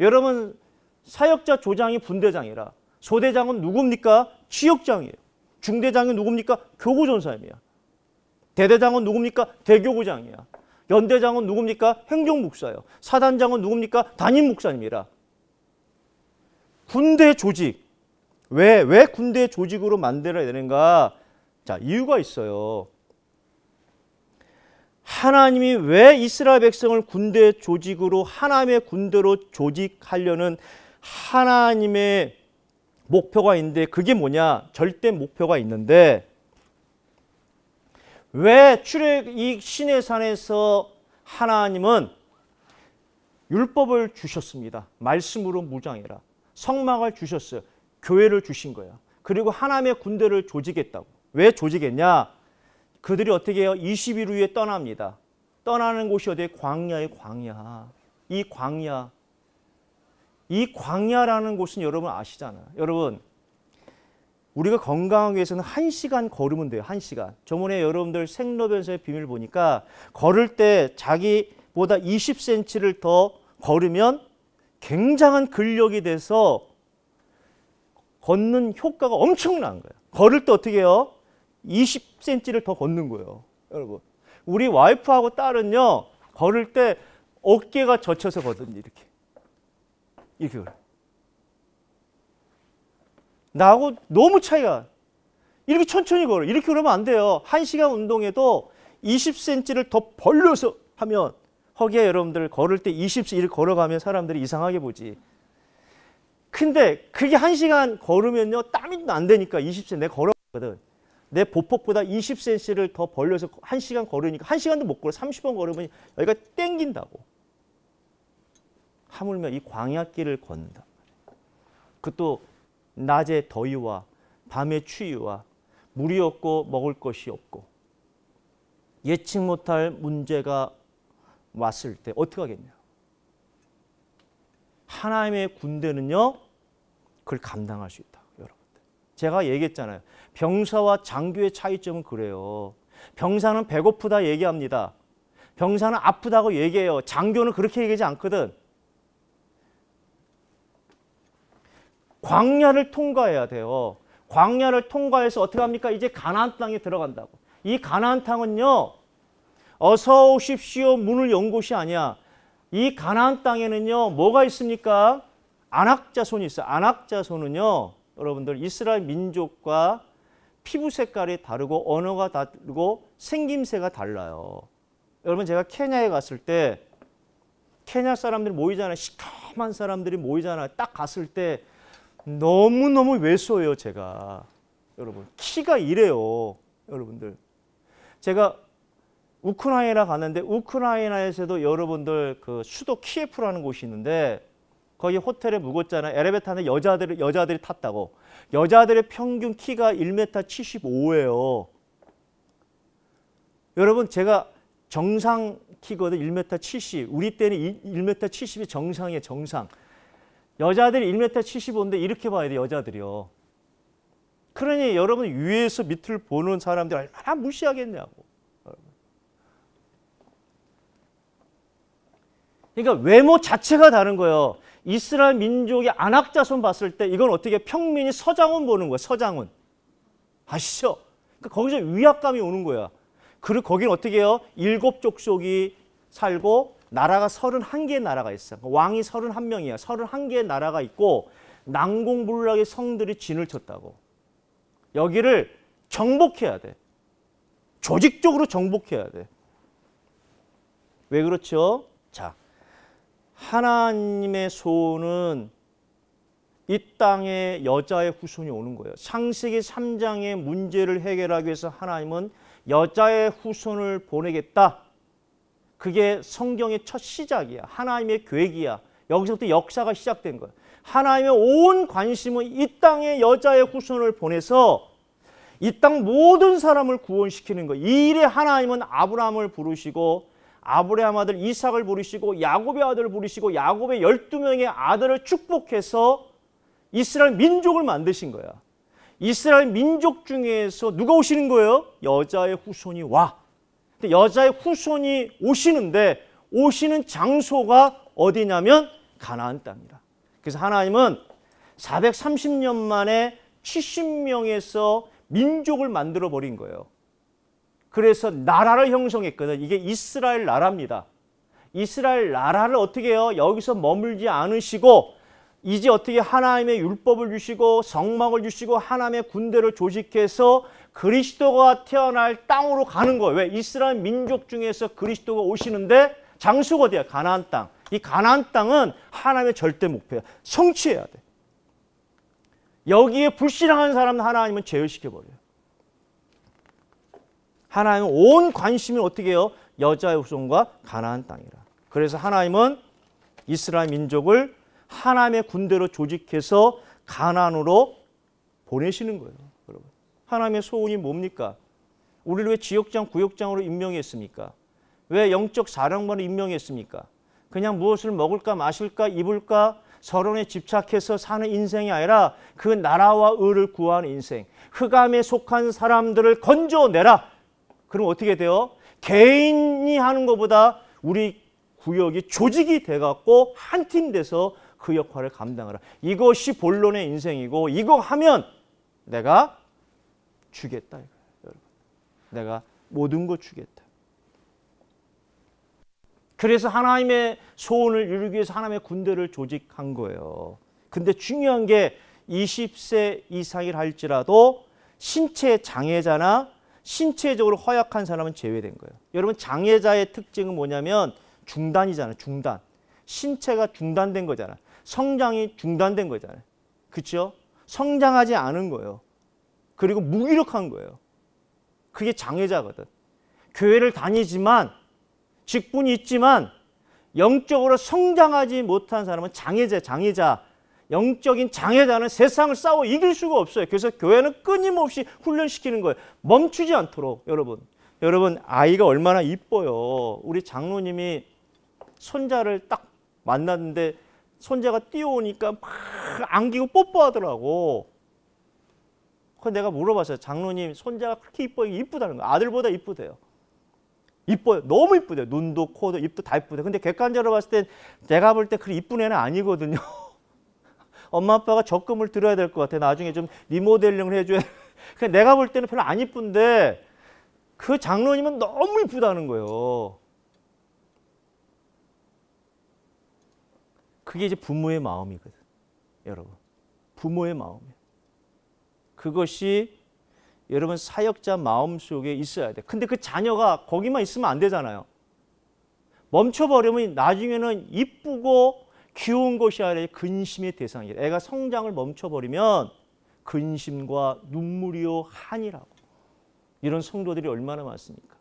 여러분 사역자 조장이 분대장이라 소대장은 누굽니까? 취역장이에요. 중대장은 누굽니까? 교구전사입니다. 대대장은 누굽니까? 대교구장이야. 연대장은 누굽니까? 행정목사예요. 사단장은 누굽니까? 담임목사입니다. 군대 조직. 왜, 왜 군대 조직으로 만들어야 되는가? 자, 이유가 있어요. 하나님이 왜 이스라엘 백성을 군대 조직으로 하나님의 군대로 조직하려는 하나님의 목표가 있는데 그게 뭐냐? 절대 목표가 있는데 왜 출애 이 신의 산에서 하나님은 율법을 주셨습니다. 말씀으로 무장해라. 성막을 주셨어요. 교회를 주신 거예요 그리고 하나님의 군대를 조직했다고. 왜 조직했냐? 그들이 어떻게 해요? 20일 후에 떠납니다. 떠나는 곳이 어디에 광야의 광야. 이 광야. 이 광야라는 곳은 여러분 아시잖아요. 여러분 우리가 건강하기 위해서는 한시간 걸으면 돼요. 한시간 저번에 여러분들 생로변사의 비밀 보니까 걸을 때 자기보다 20cm를 더 걸으면 굉장한 근력이 돼서 걷는 효과가 엄청난 거예요. 걸을 때 어떻게 해요? 20cm를 더 걷는 거예요. 여러분. 우리 와이프하고 딸은요. 걸을 때 어깨가 젖혀서 걷든요. 이렇게. 이렇게 걸어요. 나하고 너무 차이가. 이렇게 천천히 걸어. 이렇게 그러면 안 돼요. 1시간 운동에도 20cm를 더 벌려서 하면 허기야 여러분들 걸을 때 20cm 걸어가면 사람들이 이상하게 보지. 근데 그게 1시간 걸으면요. 땀이 안 되니까 20cm 내걸어거든 내 보폭보다 20cm를 더 벌려서 1시간 걸으니까 1시간도 못 걸어 30분 걸으면 여기가 땡긴다고. 하물며 이 광야길을 걷는다. 그또 낮의 더위와 밤의 추위와 물이 없고 먹을 것이 없고 예측 못할 문제가 왔을 때 어떻게 하겠냐. 하나님의 군대는요. 그걸 감당할 수 있다. 여러분들. 제가 얘기했잖아요. 병사와 장교의 차이점은 그래요. 병사는 배고프다 얘기합니다. 병사는 아프다고 얘기해요. 장교는 그렇게 얘기하지 않거든. 광야를 통과해야 돼요. 광야를 통과해서 어떻게 합니까? 이제 가나안 땅에 들어간다고. 이 가나안 땅은요. 어서 오십시오 문을 연 곳이 아니야. 이 가나안 땅에는요. 뭐가 있습니까? 안악자손이 있어요. 안악자손은요. 여러분들 이스라엘 민족과 피부 색깔이 다르고 언어가 다르고 생김새가 달라요. 여러분 제가 케냐에 갔을 때 케냐 사람들이 모이잖아요. 시커먼 사람들이 모이잖아요. 딱 갔을 때 너무너무 왜소해요 제가. 여러분 키가 이래요. 여러분들. 제가 우크라이나 가는데 우크라이나에서도 여러분들 그 수도 키예프라는 곳이 있는데 거기 호텔에 묵었잖아요. 엘리베이터 안에 여자들, 여자들이 탔다고. 여자들의 평균 키가 1m 75예요. 여러분 제가 정상 키거든 1m 70. 우리 때는 1m 70이 정상이에요. 정상. 여자들이 1m 75인데 이렇게 봐야 돼 여자들이요. 그러니 여러분 위에서 밑을 보는 사람들 얼마나 무시하겠냐고. 그러니까 외모 자체가 다른 거예요. 이스라엘 민족의 안악자손 봤을 때 이건 어떻게 평민이 서장훈 보는 거야. 서장훈. 아시죠? 그러니까 거기서 위압감이 오는 거야. 그리고 거기는 어떻게 해요? 일곱 족속이 살고 나라가 31개의 나라가 있어. 그러니까 왕이 31명이야. 31개의 나라가 있고 난공불락의 성들이 진을 쳤다고. 여기를 정복해야 돼. 조직적으로 정복해야 돼. 왜 그렇죠? 자, 하나님의 소원은 이 땅에 여자의 후손이 오는 거예요. 창세기 3장의 문제를 해결하기 위해서 하나님은 여자의 후손을 보내겠다. 그게 성경의 첫 시작이야. 하나님의 계획이야. 여기서부터 역사가 시작된 거예 하나님의 온 관심은 이 땅에 여자의 후손을 보내서 이 땅 모든 사람을 구원시키는 거이 일에 하나님은 아브라함을 부르시고 아브라함 아들 이삭을 부르시고 야곱의 아들을 부르시고 야곱의 12명의 아들을 축복해서 이스라엘 민족을 만드신 거야. 이스라엘 민족 중에서 누가 오시는 거예요? 여자의 후손이 와. 근데 여자의 후손이 오시는데 오시는 장소가 어디냐면 가나안 땅이라. 그래서 하나님은 430년 만에 70명에서 민족을 만들어 버린 거예요. 그래서 나라를 형성했거든. 이게 이스라엘 나라입니다. 이스라엘 나라를 어떻게 해요? 여기서 머물지 않으시고 이제 어떻게 하나님의 율법을 주시고 성막을 주시고 하나님의 군대를 조직해서 그리스도가 태어날 땅으로 가는 거예요. 왜? 이스라엘 민족 중에서 그리스도가 오시는데 장수가 어디야? 가나안 땅. 이 가나안 땅은 하나님의 절대 목표야. 성취해야 돼. 여기에 불신앙한 사람 하나님은 제외시켜버려요. 하나님은 온 관심을 어떻게 해요? 여자의 후손과 가나안 땅이라. 그래서 하나님은 이스라엘 민족을 하나님의 군대로 조직해서 가나안으로 보내시는 거예요. 여러분. 하나님의 소원이 뭡니까? 우리를 왜 지역장, 구역장으로 임명했습니까? 왜 영적 사령관을 임명했습니까? 그냥 무엇을 먹을까, 마실까, 입을까, 서론에 집착해서 사는 인생이 아니라 그 나라와 을을 구하는 인생, 흑암에 속한 사람들을 건져내라. 그럼 어떻게 돼요? 개인이 하는 것보다 우리 구역이 조직이 돼갖고 한 팀 돼서 그 역할을 감당하라. 이것이 본론의 인생이고 이거 하면 내가 주겠다. 여러분. 내가 모든 것 주겠다. 그래서 하나님의 소원을 이루기 위해서 하나님의 군대를 조직한 거예요. 근데 중요한 게 20세 이상이라 할지라도 신체 장애자나 신체적으로 허약한 사람은 제외된 거예요. 여러분 장애자의 특징은 뭐냐면 중단이잖아요. 중단. 신체가 중단된 거잖아요. 성장이 중단된 거잖아요. 그렇죠? 성장하지 않은 거예요. 그리고 무기력한 거예요. 그게 장애자거든. 교회를 다니지만 직분이 있지만 영적으로 성장하지 못한 사람은 장애자, 장애자 영적인 장애자는 세상을 싸워 이길 수가 없어요. 그래서 교회는 끊임없이 훈련시키는 거예요. 멈추지 않도록 여러분. 여러분 아이가 얼마나 이뻐요. 우리 장로님이 손자를 딱 만났는데 손자가 뛰어오니까 막 안기고 뽀뽀하더라고. 그 내가 물어봤어요. 장로님 손자가 그렇게 이뻐요. 이쁘다는 거야. 아들보다 이쁘대요. 이뻐요. 너무 이쁘대요. 눈도 코도 입도 다 이쁘대요. 근데 객관적으로 봤을 때 내가 볼 때 그 이쁜 애는 아니거든요. [laughs] 엄마 아빠가 적금을 들어야 될 것 같아. 나중에 좀 리모델링을 해줘야. [laughs] 그냥 내가 볼 때는 별로 안 이쁜데 그 장로님은 너무 이쁘다는 거예요. 그게 이제 부모의 마음이거든. 여러분. 부모의 마음이에요. 그것이 여러분 사역자 마음속에 있어야 돼. 근데 그 자녀가 거기만 있으면 안 되잖아요. 멈춰버리면 나중에는 이쁘고 귀여운 것이 아니라 근심의 대상이라. 애가 성장을 멈춰버리면 근심과 눈물이요 한이라고. 이런 성도들이 얼마나 많습니까?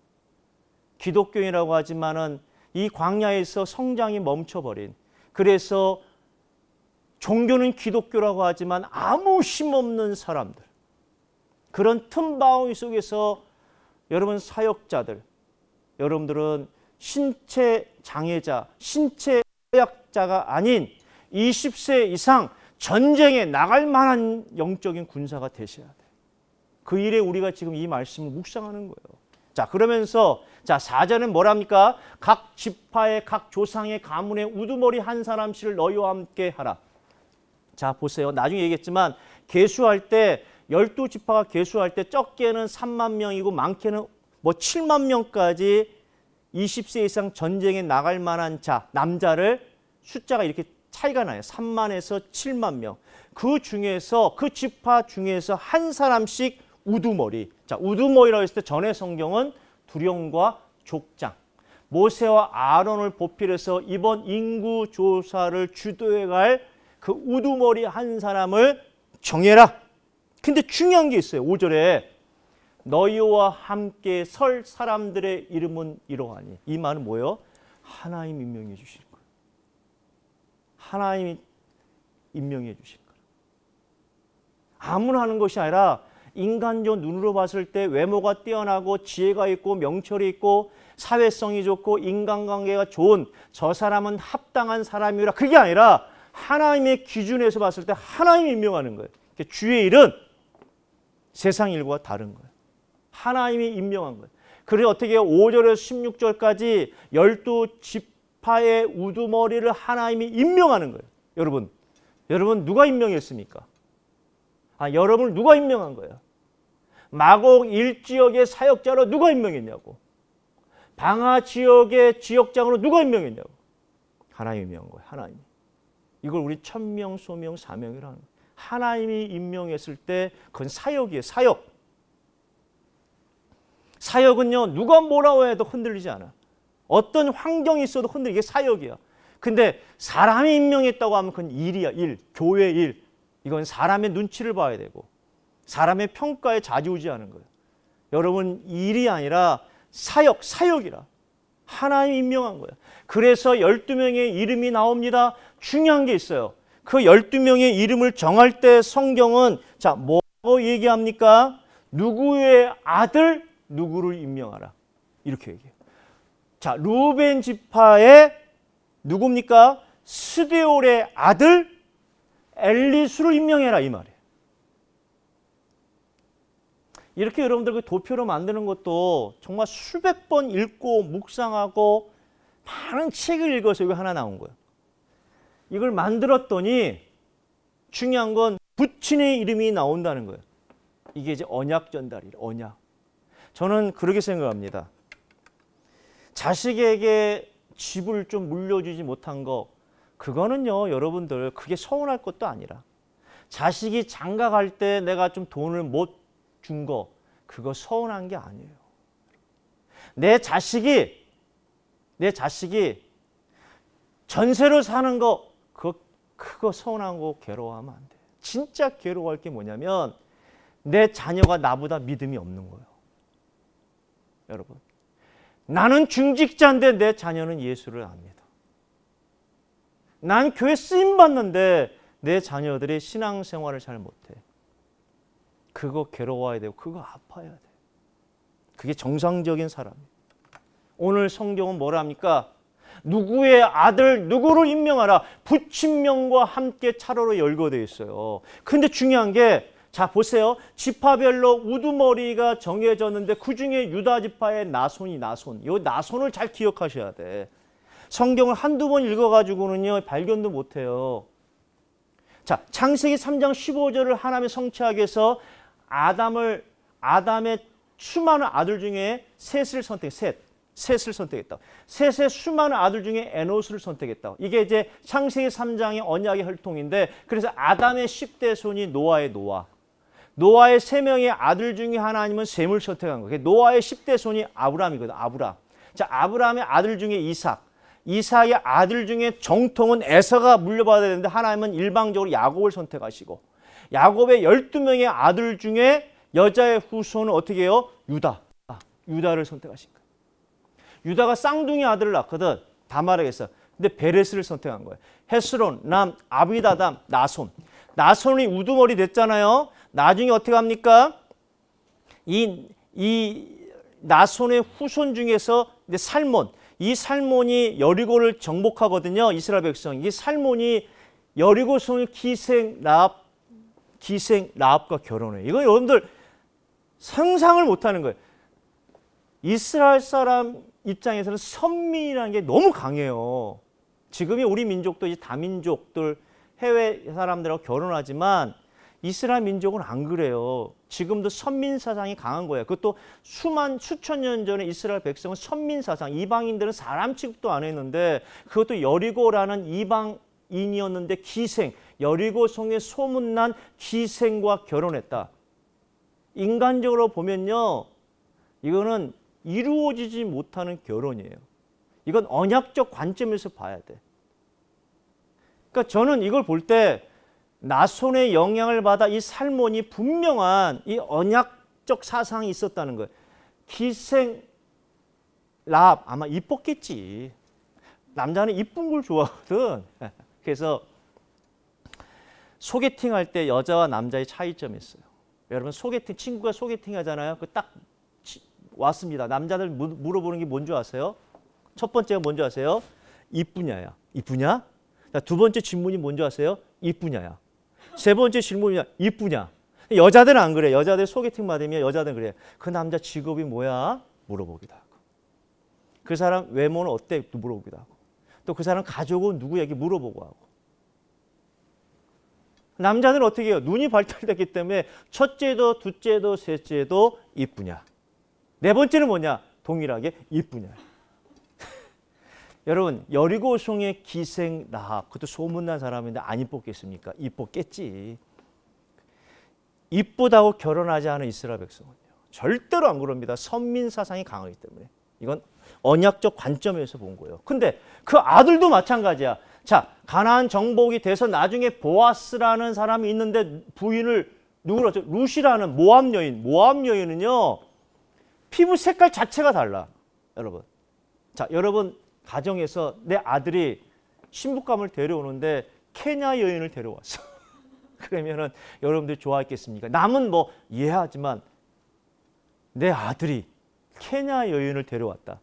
기독교인이라고 하지만은 이 광야에서 성장이 멈춰버린 그래서 종교는 기독교라고 하지만 아무 힘 없는 사람들 그런 틈바위 속에서 여러분 사역자들 여러분들은 신체 장애자 신체 허약 자가 아닌 20세 이상 전쟁에 나갈 만한 영적인 군사가 되셔야 돼. 그 일에 우리가 지금 이 말씀을 묵상하는 거예요. 자, 그러면서 자, 사자는 뭐랍니까? 각 지파의 각 조상의 가문의 우두머리 한 사람씩을 너희와 함께 하라. 자, 보세요. 나중에 얘기했지만 계수할 때 열두 지파가 계수할 때 적게는 3만 명이고 많게는 뭐 7만 명까지 20세 이상 전쟁에 나갈 만한 자, 남자를 숫자가 이렇게 차이가 나요. 3만에서 7만 명. 그 중에서 그 지파 중에서 한 사람씩 우두머리. 자, 우두머리라고 했을 때 전의 성경은 두령과 족장. 모세와 아론을 보필해서 이번 인구 조사를 주도해 갈 그 우두머리 한 사람을 정해라. 근데 중요한 게 있어요. 5절에 너희와 함께 설 사람들의 이름은 이러하니. 이 말은 뭐예요? 하나님 임명해 주신 하나님이 임명해 주신 거라. 아무나 하는 것이 아니라 인간적 눈으로 봤을 때 외모가 뛰어나고 지혜가 있고 명철이 있고 사회성이 좋고 인간관계가 좋은 저 사람은 합당한 사람이라 그게 아니라 하나님의 기준에서 봤을 때 하나님이 임명하는 거예요. 그러니까 주의 일은 세상 일과 다른 거예요. 하나님이 임명한 거예요. 그래서 어떻게 5절에서 16절까지 열두 집 지파의 우두머리를 하나님이 임명하는 거예요. 여러분, 여러분 누가 임명했습니까? 아, 여러분 누가 임명한 거예요? 마곡 일지역의 사역자로 누가 임명했냐고. 방하 지역의 지역장으로 누가 임명했냐고. 하나님이 임명한 거예요. 하나님. 이걸 우리 천명, 소명, 사명이라는 거예요. 하나님이 임명했을 때 그건 사역이에요. 사역. 사역은요. 누가 뭐라고 해도 흔들리지 않아. 어떤 환경이 있어도 흔들 리게 사역이야. 근데 사람이 임명했다고 하면 그건 일이야. 일. 교회 일. 이건 사람의 눈치를 봐야 되고 사람의 평가에 좌지우지하는 거예요. 여러분 일이 아니라 사역, 사역이라. 하나님 임명한 거예요. 그래서 12명의 이름이 나옵니다. 중요한 게 있어요. 그 12명의 이름을 정할 때 성경은 자, 뭐 얘기합니까? 누구의 아들 누구를 임명하라. 이렇게 얘기해요. 자, 루벤 지파의 누굽니까? 스데올의 아들 엘리수를 임명해라 이 말이에요. 이렇게 여러분들 그 도표로 만드는 것도 정말 수백 번 읽고 묵상하고 많은 책을 읽어서 이거 하나 나온 거예요. 이걸 만들었더니 중요한 건 부친의 이름이 나온다는 거예요. 이게 이제 언약 전달이에요. 언약. 저는 그렇게 생각합니다. 자식에게 집을 좀 물려주지 못한 거 그거는요 여러분들 그게 서운할 것도 아니라 자식이 장가 갈 때 내가 좀 돈을 못 준 거 그거 서운한 게 아니에요. 내 자식이 내 자식이 전세로 사는 거 그거 그거 서운한 거 괴로워하면 안 돼. 진짜 괴로워할 게 뭐냐면 내 자녀가 나보다 믿음이 없는 거예요. 여러분 나는 중직자인데 내 자녀는 예수를 압니다. 난 교회 쓰임 받는데 내 자녀들이 신앙생활을 잘 못해. 그거 괴로워야 되고 그거 아파야 돼. 그게 정상적인 사람입니다. 오늘 성경은 뭐라 합니까? 누구의 아들 누구를 임명하라 부친명과 함께 차로로 열거돼 있어요. 근데 중요한 게자 보세요. 지파별로 우두머리가 정해졌는데 그중에 유다 지파의 나손이 나손. 요 나손을 잘 기억하셔야 돼. 성경을 한두 번 읽어가지고는요. 발견도 못해요. 자 창세기 3장 15절을 하나님의 성취하기 위해서 아담을 아담의 수많은 아들 중에 셋을 선택 셋. 셋을 선택했다. 셋의 수많은 아들 중에 에노스를 선택했다. 이게 이제 창세기 3장의 언약의 혈통인데 그래서 아담의 10대 손이 노아의 노아. 노아의 세 명의 아들 중에 하나님은 셈을 선택한 거예요. 노아의 10대 손이 아브람이거든. 아브람. 자, 아브람의 아들 중에 이삭. 이삭의 아들 중에 정통은 에서가 물려받아야 되는데 하나님은 일방적으로 야곱을 선택하시고 야곱의 12명의 아들 중에 여자의 후손은 어떻게 해요? 유다. 유다를 선택하신 거예요. 유다가 쌍둥이 아들을 낳거든. 다말에게서. 근데 베레스를 선택한 거예요. 헤스론, 남, 아비다담, 나손. 나손이 우두머리 됐잖아요. 나중에 어떻게 합니까? 이, 이 나손의 후손 중에서 살몬, 이 살몬이 여리고를 정복하거든요. 이스라엘 백성. 이 살몬이 여리고 손을 기생 라합, 기생 라합과 결혼해 이건 여러분들 상상을 못하는 거예요. 이스라엘 사람 입장에서는 선민이라는 게 너무 강해요. 지금이 우리 민족도 이제 다민족들 해외 사람들하고 결혼하지만 이스라엘 민족은 안 그래요. 지금도 선민 사상이 강한 거예요. 그것도 수만 수천 년 전에 이스라엘 백성은 선민 사상, 이방인들은 사람 취급도 안 했는데 그것도 여리고라는 이방인이었는데 기생, 여리고 성의 소문난 기생과 결혼했다. 인간적으로 보면요. 이거는 이루어지지 못하는 결혼이에요. 이건 언약적 관점에서 봐야 돼. 그러니까 저는 이걸 볼때 나손의 영향을 받아 이 살몬이 분명한 이 언약적 사상이 있었다는 거예요. 기생 랍 아마 이뻤겠지. 남자는 이쁜 걸 좋아하거든. [laughs] 그래서 소개팅 할 때 여자와 남자의 차이점이 있어요. 여러분 소개팅 친구가 소개팅 하잖아요. 그 딱 왔습니다. 남자들 물어보는 게 뭔지 아세요? 첫 번째가 뭔지 아세요? 이쁘냐야. 이쁘냐? 두 번째 질문이 뭔지 아세요? 이쁘냐야. 세 번째 질문이야. 이쁘냐? 여자들은 안 그래. 여자들 소개팅 받으면 여자들은 그래. 그 남자 직업이 뭐야? 물어보기도 하고. 그 사람 외모는 어때? 물어보기도 하고. 또 그 사람 가족은 누구에게 물어보고 하고. 남자들은 어떻게 해요? 눈이 발달됐기 때문에 첫째도 둘째도 셋째도 이쁘냐. 네 번째는 뭐냐? 동일하게 이쁘냐. 여러분 여리고성의 기생 나합 그것도 소문난 사람인데 안 이뻤겠습니까? 이뻤겠지. 이쁘다고 결혼하지 않은 이스라엘 백성은요. 절대로 안 그럽니다. 선민 사상이 강하기 때문에. 이건 언약적 관점에서 본 거예요. 근데 그 아들도 마찬가지야. 자, 가나안 정복이 돼서 나중에 보아스라는 사람이 있는데 부인을 누구로 죠 루시라는 모함 여인. 모함 여인은요. 피부 색깔 자체가 달라. 여러분. 자, 여러분 가정에서 내 아들이 신부감을 데려오는데 케냐 여인을 데려왔어. [laughs] 그러면은 여러분들 좋아했겠습니까? 남은 뭐 이해하지만 내 아들이 케냐 여인을 데려왔다.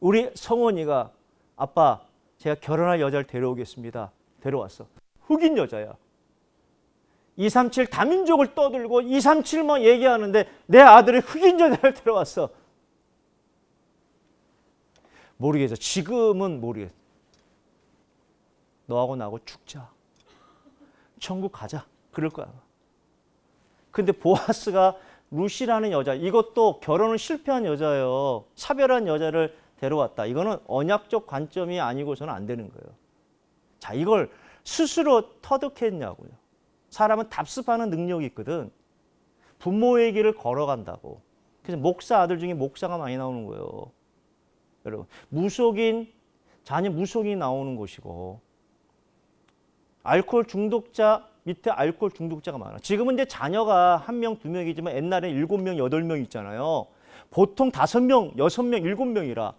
우리 성원이가 아빠 제가 결혼할 여자를 데려오겠습니다. 데려왔어. 흑인 여자야. 237 다민족을 떠들고 237만 얘기하는데 내 아들이 흑인 여자를 [laughs] 데려왔어. 모르겠어. 지금은 모르겠어. 너하고 나하고 죽자. 천국 가자. 그럴 거야. 근데 보아스가 루시라는 여자, 이것도 결혼을 실패한 여자예요. 차별한 여자를 데려왔다. 이거는 언약적 관점이 아니고서는 안 되는 거예요. 자, 이걸 스스로 터득했냐고요. 사람은 답습하는 능력이 있거든. 부모의 길을 걸어간다고. 그래서 목사 아들 중에 목사가 많이 나오는 거예요. 여러분 무속인 자녀 무속이 나오는 것이고 알코올 중독자 밑에 알코올 중독자가 많아. 지금은 이제 자녀가 한 명, 두 명이지만 옛날에 일곱 명, 여덟 명 있잖아요. 보통 다섯 명, 여섯 명, 일곱 명이라.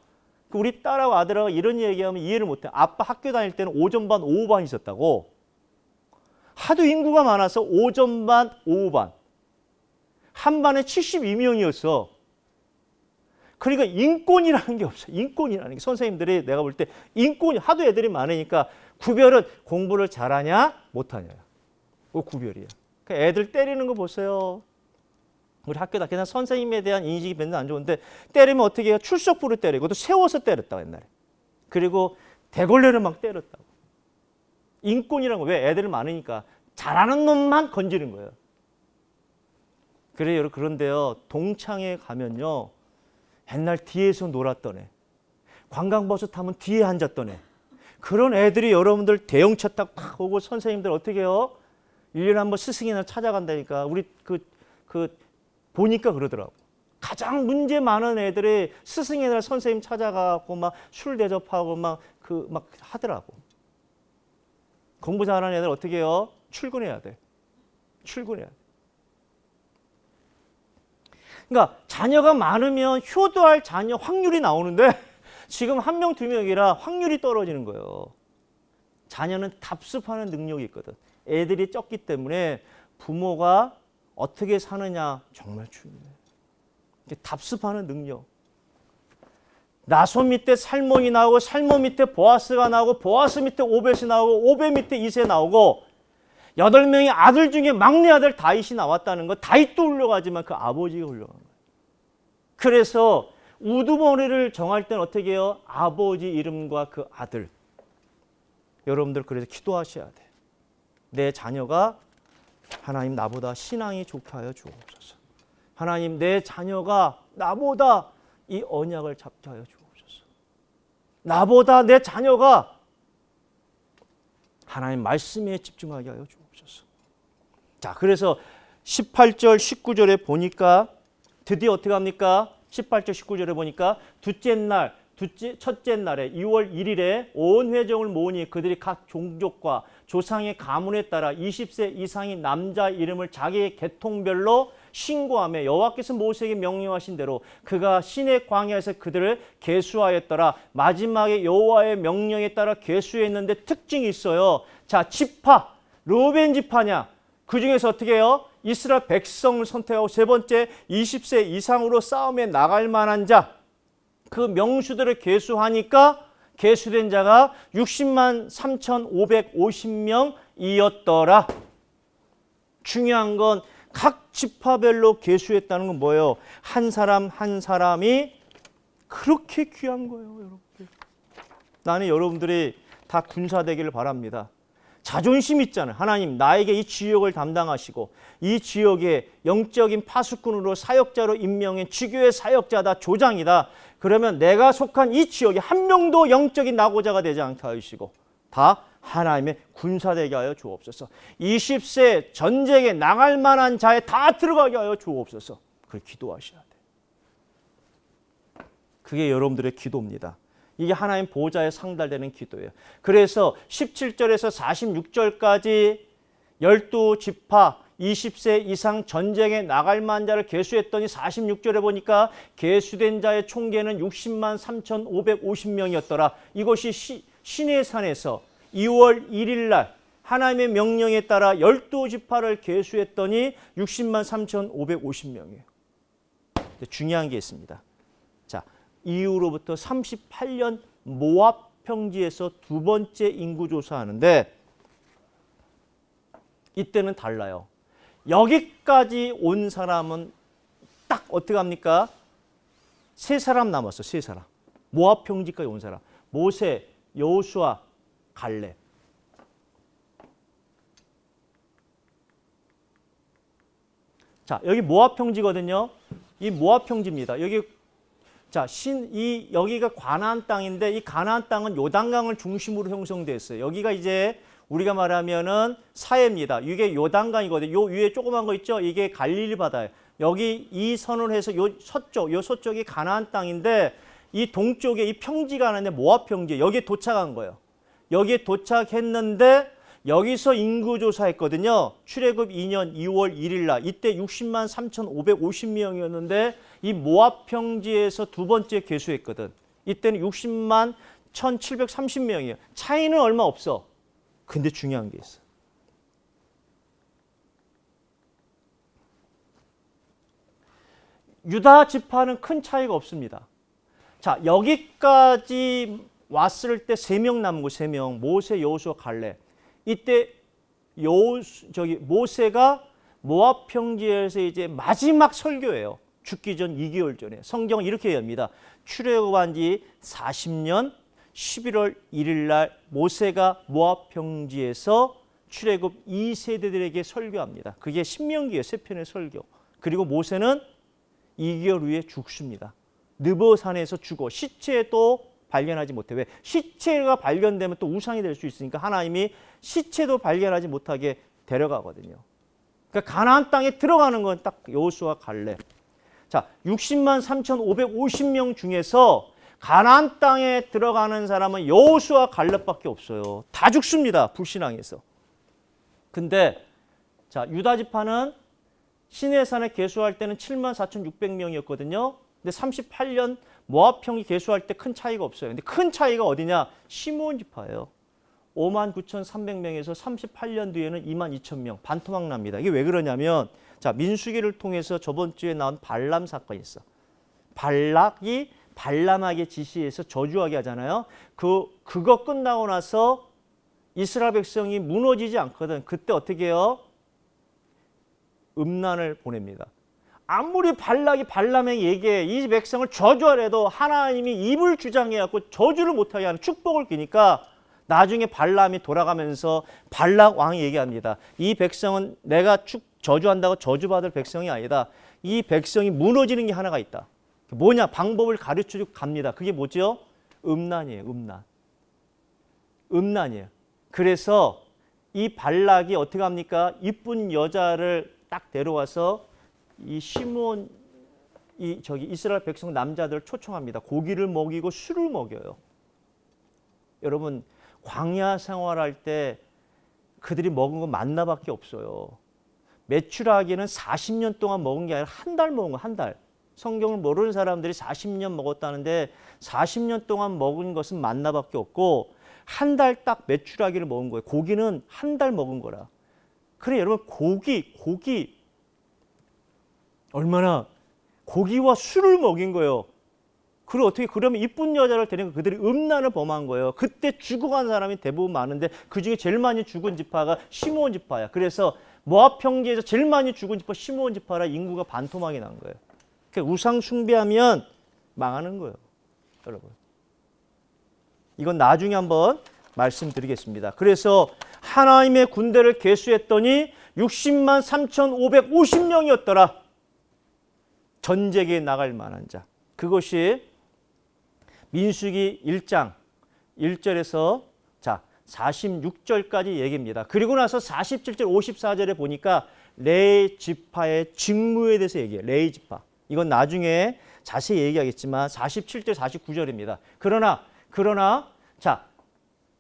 그 우리 딸하고 아들하고 이런 얘기하면 이해를 못해. 아빠 학교 다닐 때는 오전반, 오후반 있었다고. 하도 인구가 많아서 오전반, 오후반. 한 반에 72명이었어. 그러니까 인권이라는 게 없어요. 인권이라는 게 선생님들이 내가 볼 때 인권 하도 애들이 많으니까 구별은 공부를 잘하냐 못하냐. 그 구별이에요. 그러니까 애들 때리는 거 보세요. 우리 학교다 그냥 선생님에 대한 인식이 맨날 안 좋은데 때리면 어떻게 해요? 출석부를 때리고 또 세워서 때렸다 옛날에. 그리고 대걸레를 막 때렸다고. 인권이란 거왜 애들 많으니까 잘하는 놈만 건지는 거예요. 그래요. 그런데요. 동창회 가면요. 맨날 뒤에서 놀았던 애, 관광버스 타면 뒤에 앉았던 애, 그런 애들이 여러분들 대형차 딱 오고 선생님들 어떻게 해요? 1년에 한번 스승이나 찾아간다니까. 우리 그, 그, 보니까 그러더라고. 가장 문제 많은 애들이 스승이나 선생님 찾아가고 막 술 대접하고 막 그, 막 하더라고. 공부 잘하는 애들 어떻게 해요? 출근해야 돼. 출근해야 돼. 그러니까 자녀가 많으면 효도할 자녀 확률이 나오는데 [laughs] 지금 한 명, 두 명이라 확률이 떨어지는 거예요. 자녀는 답습하는 능력이 있거든. 애들이 적기 때문에 부모가 어떻게 사느냐 정말 중요해 답습하는 능력. 나소 밑에 살몬이 나오고 살몬 밑에 보아스가 나오고 보아스 밑에 오벳이 나오고 오벳 밑에 이세 나오고 여덟 명의 아들 중에 막내 아들 다윗이 나왔다는 건 다윗도 훌륭하지만 그 아버지가 훌륭한 거예요. 그래서 우두머리를 정할 때는 어떻게 해요? 아버지 이름과 그 아들. 여러분들 그래서 기도하셔야 돼. 내 자녀가 하나님 나보다 신앙이 좋게 하여 주옵소서. 하나님 내 자녀가 나보다 이 언약을 잡게 하여 주옵소서. 나보다 내 자녀가 하나님 말씀에 집중하게 하여 주옵소서. 자, 그래서 18절, 19절에 보니까 드디어 어떻게 합니까? 18절, 19절에 보니까 둘째 날, 둘째, 첫째 날에 2월 1일에 온 회정을 모으니 그들이 각 종족과 조상의 가문에 따라 20세 이상인 남자 이름을 자기의 계통별로 신고함에 여호와께서 모세에게 명령하신 대로 그가 신의 광야에서 그들을 계수하였더라. 마지막에 여호와의 명령에 따라 계수했는데 특징이 있어요. 자, 지파, 로벤 지파냐, 그중에서 어떻게 해요? 이스라엘 백성을 선택하고 세 번째 20세 이상으로 싸움에 나갈 만한 자 그 명수들을 계수하니까 계수된 자가 60만 3,550명이었더라. 중요한 건각 지파별로 계수했다는 건 뭐예요? 한 사람 한 사람이 그렇게 귀한 거예요, 여러분들. 나는 여러분들이 다 군사 되기를 바랍니다. 자존심 있잖아요. 하나님 나에게 이 지역을 담당하시고 이 지역의 영적인 파수꾼으로 사역자로 임명한 지교의 사역자다 조장이다. 그러면 내가 속한 이 지역에 한 명도 영적인 나고자가 되지 않게 하시고 다 하나님의 군사되게 하여 주옵소서. 20세 전쟁에 나갈 만한 자에 다 들어가게 하여 주옵소서. 그걸 기도하셔야 돼. 그게 여러분들의 기도입니다. 이게 하나님 보좌에 상달되는 기도예요. 그래서 17절에서 46절까지 열두 지파 20세 이상 전쟁에 나갈 만자를 계수했더니 46절에 보니까 계수된 자의 총계는 60만 3,550명이었더라. 이것이 시, 신의 산에서 2월 1일 날 하나님의 명령에 따라 12지파를 계수했더니 60만 3,550명이에요. 중요한 게 있습니다. 이후로부터 38년 모압 평지에서 두 번째 인구 조사하는데 이때는 달라요. 여기까지 온 사람은 딱 어떻게 합니까? 세 사람 남았어. 세 사람. 모압 평지까지 온 사람. 모세, 여호수아, 갈렙. 자, 여기 모압 평지거든요. 이 모압 평지입니다. 여기 자, 신, 이, 여기가 가나안 땅인데 이 가나안 땅은 요단강을 중심으로 형성됐어요. 여기가 이제 우리가 말하면은 사해입니다. 이게 요단강이거든요. 요 위에 조그만 거 있죠? 이게 갈릴리 바다예요. 여기 이 선을 해서 요 서쪽, 요 서쪽이 가나안 땅인데 이 동쪽에 이 평지가 하는데 모아 평지 여기에 도착한 거예요. 여기에 도착했는데 여기서 인구 조사했거든요. 출애굽 2년 2월 1일 날 이때 60만 3,550명이었는데 이 모압 평지에서 두 번째 개수했거든. 이때는 60만 1,730명이에요. 차이는 얼마 없어. 근데 중요한 게 있어. 유다 지파는 큰 차이가 없습니다. 자, 여기까지 왔을 때 세 명 남은 거, 세 명. 모세, 여호수아, 갈래 이때 여호 저기 모세가 모압 평지에서 이제 마지막 설교예요. 죽기 전 2개월 전에 성경은 이렇게 합니다. 출애굽한 지 40년 11월 1일 날 모세가 모압 평지에서 출애굽 2세대들에게 설교합니다. 그게 신명기의 세 편의 설교. 그리고 모세는 2개월 후에 죽습니다. 느버산에서 죽어 시체에 발견하지 못해. 왜? 시체가 발견되면 또 우상이 될 수 있으니까 하나님이 시체도 발견하지 못하게 데려가거든요. 그러니까 가나안 땅에 들어가는 건 딱 여호수와 갈렙. 자, 60만 3,550명 중에서 가나안 땅에 들어가는 사람은 여호수와 갈렙밖에 없어요. 다 죽습니다. 불신앙에서. 근데 자, 유다 지파는 시내산에 개수할 때는 7만 4,600명이었거든요. 근데 38년 모압 평이 개수할 때 큰 차이가 없어요. 근데 큰 차이가 어디냐? 시므온 지파예요. 5만 9,300명에서 38년 뒤에는 2만 2천 명 반토막 납니다. 이게 왜 그러냐면 자 민수기를 통해서 저번 주에 나온 발람 사건이 있어. 발락이 발람하게 지시해서 저주하게 하잖아요. 그 그거 끝나고 나서 이스라엘 백성이 무너지지 않거든. 그때 어떻게 해요? 음란을 보냅니다. 아무리 발락이 발람의 얘기에 이 백성을 저주하래도 하나님이 입을 주장해갖고 저주를 못하게 하는 축복을 끼니까 나중에 발람이 돌아가면서 발락 왕이 얘기합니다. 이 백성은 내가 축 저주한다고 저주받을 백성이 아니다. 이 백성이 무너지는 게 하나가 있다. 뭐냐? 방법을 가르쳐 갑니다. 그게 뭐죠? 음란이에요. 음란. 음란이에요. 그래서 이 발락이 어떻게 합니까? 이쁜 여자를 딱 데려와서 이 시몬 이 저기 이스라엘 백성 남자들을 초청합니다. 고기를 먹이고 술을 먹여요. 여러분 광야 생활할 때 그들이 먹은 건 만나밖에 없어요. 메추라기는 40년 동안 먹은 게 아니라 한 달 먹은 거, 한 달. 성경을 모르는 사람들이 40년 먹었다는데 40년 동안 먹은 것은 만나밖에 없고 한 달딱 메추라기를 먹은 거예요. 고기는 한 달 먹은 거라. 그래 여러분 고기, 고기 얼마나 고기와 술을 먹인 거예요. 그리고 어떻게 그러면 이쁜 여자를 데리고 그들이 음란을 범한 거예요. 그때 죽어간 사람이 대부분 많은데 그중에 제일 많이 죽은 지파가 시므온 지파야. 그래서 모압 평지에서 제일 많이 죽은 지파 시므온 지파라 인구가 반토막이 난 거예요. 그러니까 우상 숭배하면 망하는 거예요. 여러분. 이건 나중에 한번 말씀드리겠습니다. 그래서 하나님의 군대를 개수했더니 60만 3,550명이었더라. 전쟁에 나갈 만한 자. 그것이 민수기 1장 1절에서 자 46절까지 얘기입니다. 그리고 나서 47절 54절에 보니까 레이 지파의 직무에 대해서 얘기해요. 레이 지파. 이건 나중에 자세히 얘기하겠지만 47절 49절입니다. 그러나 그러나 자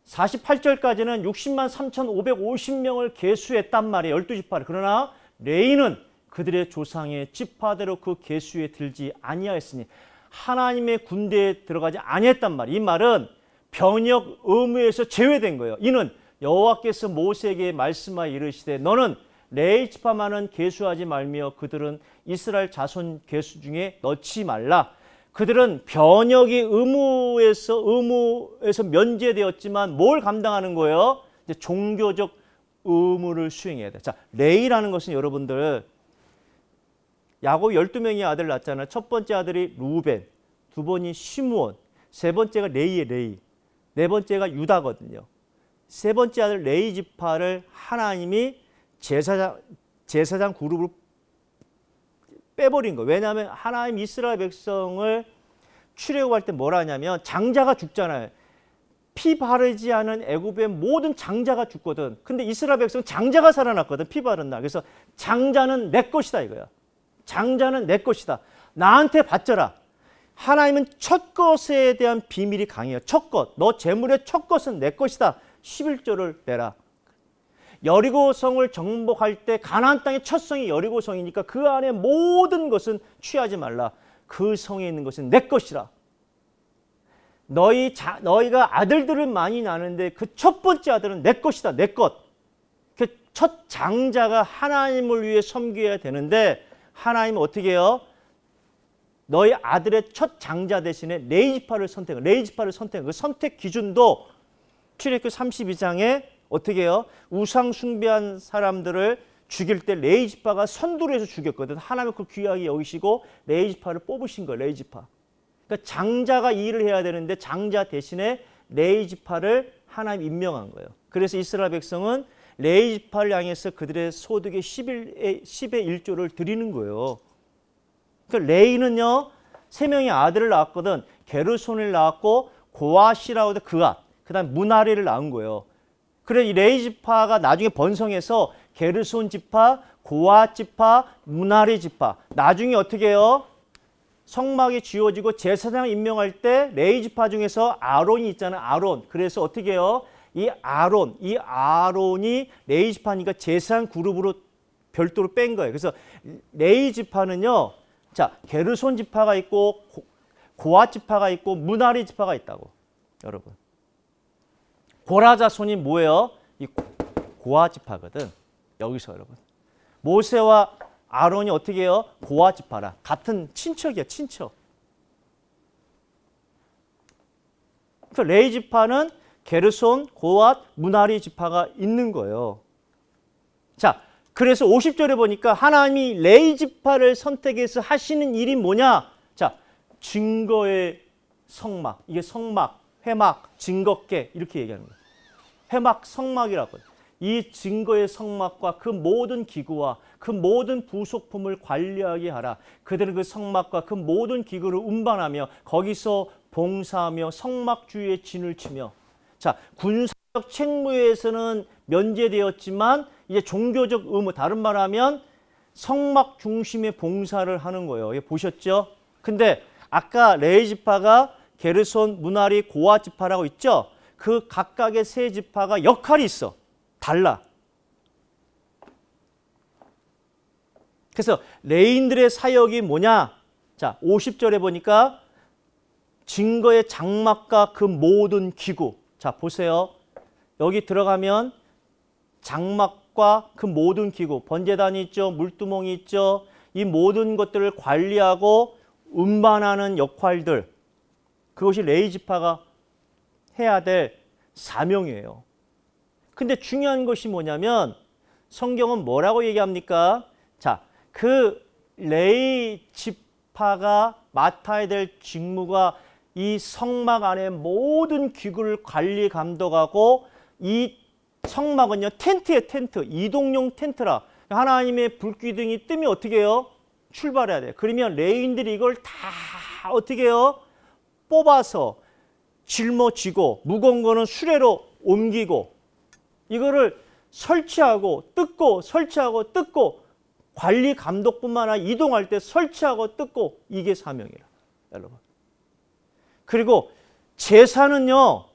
48절까지는 60만 3,550명을 계수했단 말이에요. 12지파를. 그러나 레이는 그들의 조상의 지파대로 그 계수에 들지 아니하였으니 하나님의 군대에 들어가지 아니했단 말이에요. 이 말은 변역 의무에서 제외된 거예요. 이는 여호와께서 모세에게 말씀하여 이르시되 너는 레이 지파만은 계수하지 말며 그들은 이스라엘 자손 계수 중에 넣지 말라. 그들은 변역이 의무에서 의무에서 면제되었지만 뭘 감당하는 거예요? 종교적 의무를 수행해야 돼. 자, 레이라는 것은 여러분들 야곱 12명의 아들 낳잖아요첫 번째 아들이 루벤, 두 번이 시므온, 세 번째가 레이의 레이, 네 번째가 유다거든요. 세 번째 아들 레이 지파를 하나님이 제사장 제사장 그룹으로 빼버린 거. 왜냐하면 하나님 이스라엘 백성을 출애굽할 때 뭐라 하냐면 장자가 죽잖아요. 피 바르지 않은 애굽의 모든 장자가 죽거든. 근데 이스라엘 백성 은 장자가 살아났거든. 피 바른 날. 그래서 장자는 내 것이다 이거야. 장자는 내 것이다. 나한테 바쳐라. 하나님은 첫 것에 대한 비밀이 강해요. 첫 것, 너 재물의 첫 것은 내 것이다. 11조를 내라. 여리고 성을 정복할 때 가나안 땅의 첫 성이 여리고 성이니까 그 안에 모든 것은 취하지 말라. 그 성에 있는 것은 내 것이라. 너희 자, 너희가 아들들은 많이 나는데 그 첫 번째 아들은 내 것이다. 내 것. 그첫 장자가 하나님을 위해 섬겨야 되는데 하나님 어떻게 해요? 너희 아들의 첫 장자 대신에 레이지파를 선택, 레이지파를 선택. 그 선택 기준도 출애굽 32장에 어떻게 해요? 우상 숭배한 사람들을 죽일 때 레이지파가 선두로 해서 죽였거든. 하나님 그 귀하게 여기시고 레이지파를 뽑으신 거예요. 레이지파. 그러니까 장자가 일을 해야 되는데 장자 대신에 레이지파를 하나님 임명한 거예요. 그래서 이스라엘 백성은 레이 지파를 향해서 그들의 소득의 10의, 10의 1조를 드리는 거예요. 그 레이는요. 세 명의 아들을 낳았거든. 게르손을 낳았고 고아시라우드 그앗, 아, 그다음 문하리를 낳은 거예요. 그래 이 레이 지파가 나중에 번성해서 게르손 지파, 고아 지파, 문하리 지파. 나중에 어떻게 해요? 성막이 쥐어지고 제사장 임명할 때 레이 지파 중에서 아론이 있잖아요. 아론. 그래서 어떻게 해요? 이 아론, 이 아론이 레이지파니까 재산 그룹으로 별도로 뺀 거예요. 그래서 레이지파는요. 자, 게르손 지파가 있고 고아 지파가 있고 문하리 지파가 있다고. 여러분. 고라자손이 뭐예요? 이 고아 지파거든. 여기서 여러분. 모세와 아론이 어떻게 해요? 고아 지파라. 같은 친척이야, 친척. 그 레이 지파는 게르손, 고앗, 무나리 지파가 있는 거예요. 자, 그래서 50절에 보니까 하나님이 레이 지파를 선택해서 하시는 일이 뭐냐? 자, 증거의 성막. 이게 성막, 회막, 증거계 이렇게 얘기하는 거예요. 회막, 성막이라고. 이 증거의 성막과 그 모든 기구와 그 모든 부속품을 관리하게 하라. 그들은 그 성막과 그 모든 기구를 운반하며 거기서 봉사하며 성막 주위에 진을 치며 자, 군사적 책무에서는 면제되었지만 이제 종교적 의무, 다른 말하면 성막 중심의 봉사를 하는 거예요. 예, 보셨죠? 근데 아까 레이 지파가 게르손, 문아리, 고아 지파라고 있죠? 그 각각의 세 지파가 역할이 있어. 달라. 그래서 레인들의 사역이 뭐냐? 자, 50절에 보니까 증거의 장막과 그 모든 기구, 자, 보세요. 여기 들어가면 장막과 그 모든 기구, 번제단이 있죠, 물두멍이 있죠. 이 모든 것들을 관리하고 운반하는 역할들, 그것이 레이지파가 해야 될 사명이에요. 근데 중요한 것이 뭐냐면 성경은 뭐라고 얘기합니까? 자, 그 레이 지파가 맡아야 될 직무가 이 성막 안에 모든 기구를 관리 감독하고 이 성막은요 텐트에 텐트 이동용 텐트라 하나님의 불귀둥이 뜨면 어떻게 해요? 출발해야 돼. 그러면 레인들이 이걸 다 어떻게 해요? 뽑아서 짊어지고 무거운 거는 수레로 옮기고 이거를 설치하고 뜯고 설치하고 뜯고 관리 감독뿐만 아니라 이동할 때 설치하고 뜯고 이게 사명이라 여러분. 그리고 제사는요.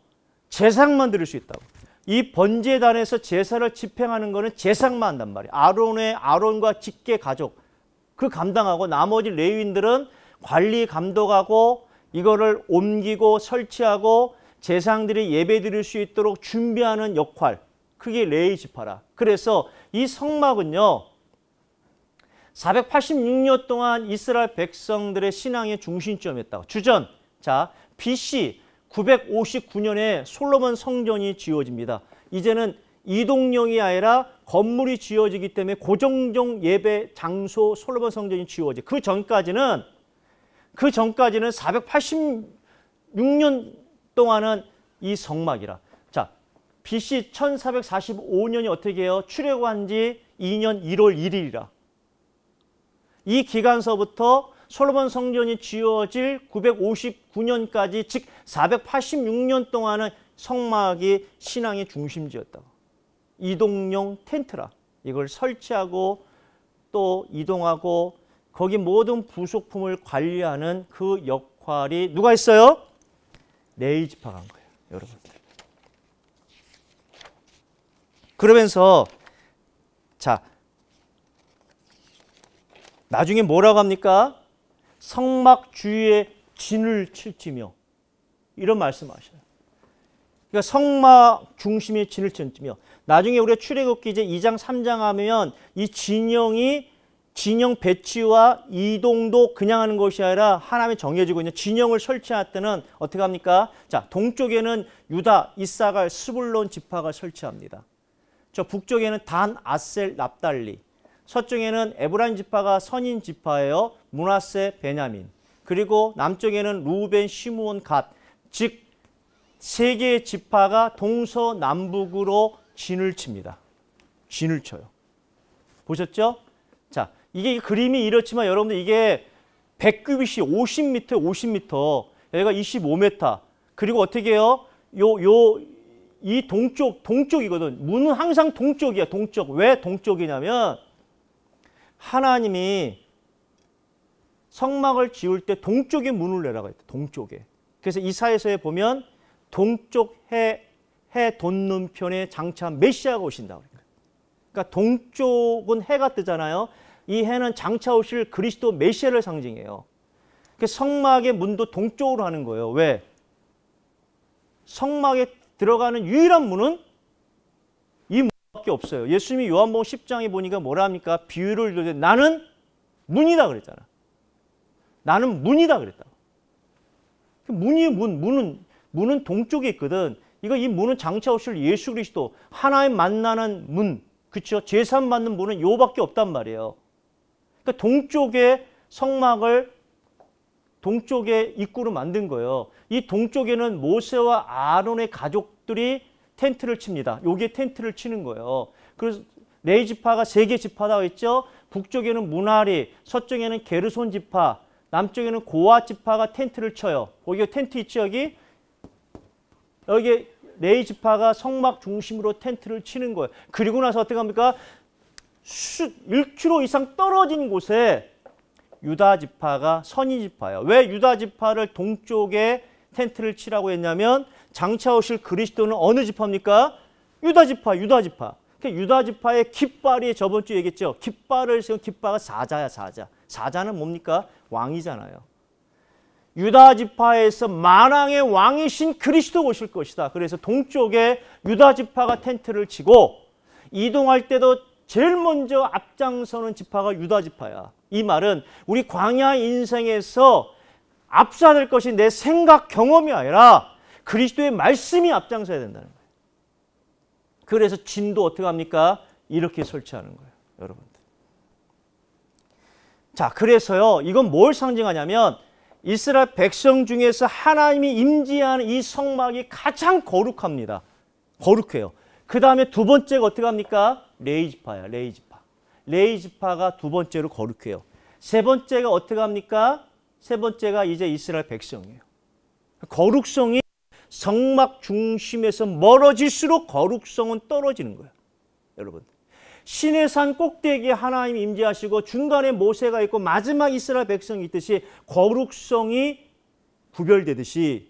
제상만 드릴 수 있다고. 이 번제단에서 제사를 집행하는 거는 제상만 한단 말이에요. 아론의 아론과 직계 가족 그 감당하고 나머지 레위인들은 관리 감독하고 이거를 옮기고 설치하고 제상들이 예배 드릴 수 있도록 준비하는 역할. 그게 레위 지파라. 그래서 이 성막은요. 486년 동안 이스라엘 백성들의 신앙의 중심점이었다고. 주전. 자, BC 959년에 솔로몬 성전이 지어집니다. 이제는 이동령이 아니라 건물이 지어지기 때문에 고정적 예배 장소 솔로몬 성전이 지어지. 그 전까지는 그 전까지는 486년 동안은 이 성막이라. 자, BC 1445년이 어떻게 해요? 출애굽한 지 2년 1월 1일이라. 이 기간서부터 솔로몬 성전이 지어질 959년까지 즉 486년 동안은 성막이 신앙의 중심지였다고. 이동용 텐트라 이걸 설치하고 또 이동하고 거기 모든 부속품을 관리하는 그 역할이 누가 했어요? 네이지파가 한 거예요. 여러분들. 그러면서 자 나중에 뭐라고 합니까? 성막 주위에 진을 칠지며 이런 말씀하셔요. 그러니까 성막 중심에 진을 칠지며 나중에 우리가 출애굽기 이제 2장 3장 하면 이 진영이 진영 배치와 이동도 그냥 하는 것이 아니라 하나님이 정해지고 있는 진영을 설치할 때는 어떻게 합니까? 자, 동쪽에는 유다, 이사갈, 스불론 지파가 설치합니다. 저 북쪽에는 단, 아셀, 납달리. 서쪽에는 에브라임 지파가 선인 지파예요. 문하세 베냐민. 그리고 남쪽에는 루벤 시므온 갓. 즉세계의 지파가 동서남북으로 진을 칩니다. 진을 쳐요. 보셨죠? 자, 이게 그림이 이렇지만 여러분들 이게 100규빗이 50m, 50m, 여기가 25m. 그리고 어떻게 해요? 요, 요, 이 동쪽, 동쪽이거든. 문은 항상 동쪽이야, 동쪽. 왜 동쪽이냐면 하나님이 성막을 지을 때 동쪽에 문을 내라고했다 동쪽에. 그래서 이사에서에 보면 동쪽 해, 해 돋는 편에 장차 메시아가 오신다. 그 그러니까 동쪽은 해가 뜨잖아요. 이 해는 장차 오실 그리스도 메시아를 상징해요. 그 성막의 문도 동쪽으로 하는 거예요. 왜? 성막에 들어가는 유일한 문은 요밖에 없어요. 예수님이 요한복음 10장에 보니까 뭐라 합니까? 비유를 들 나는 문이다 그랬잖아. 나는 문이다 그랬다. 그 문이 문, 문은 문은 동쪽에 있거든. 이거 이 문은 장차 오실 예수 그리스도 하나님 만나는 문, 그렇죠? 제산 받는 문은 요밖에 없단 말이에요. 그러니까 동쪽에 성막을 동쪽에 입구로 만든 거예요. 이 동쪽에는 모세와 아론의 가족들이 텐트를 칩니다. 요게 텐트를 치는 거예요. 그래서 네 지파가 세개지파라 했죠. 북쪽에는 문화리, 서쪽에는 게르손 지파, 남쪽에는 고아 지파가 텐트를 쳐요. 거기 텐트 있죠, 여기? 여기 레 네 지파가 성막 중심으로 텐트를 치는 거예요. 그리고 나서 어떻게 합니까? 1km 이상 떨어진 곳에 유다 지파가 선이 지파예요. 왜 유다 지파를 동쪽에 텐트를 치라고 했냐면 장차 오실 그리스도는 어느 지파입니까? 유다 지파, 유다 지파. 그러니까 유다 지파의 깃발이 저번 주에 얘기했죠. 깃발을 세운 깃발가 사자야, 사자. 사자는 뭡니까? 왕이잖아요. 유다 지파에서 만왕의 왕이신 그리스도 오실 것이다. 그래서 동쪽에 유다 지파가 텐트를 치고 이동할 때도 제일 먼저 앞장서는 지파가 유다 지파야. 이 말은 우리 광야 인생에서 압사될 것이 내 생각 경험이 아니라 그리스도의 말씀이 앞장서야 된다는 거예요. 그래서 진도 어떻게 합니까? 이렇게 설치하는 거예요. 여러분들. 자, 그래서요. 이건 뭘 상징하냐면 이스라엘 백성 중에서 하나님이 임재하는 이 성막이 가장 거룩합니다. 거룩해요. 그 다음에 두 번째가 어떻게 합니까? 레이지파야, 레이지파. 레이지파가 두 번째로 거룩해요. 세 번째가 어떻게 합니까? 세 번째가 이제 이스라엘 백성이에요. 거룩성이 성막 중심에서 멀어질수록 거룩성은 떨어지는 거예요. 여러분. 신의 산 꼭대기에 하나님 임재하시고 중간에 모세가 있고 마지막 이스라엘 백성이 있듯이 거룩성이 구별되듯이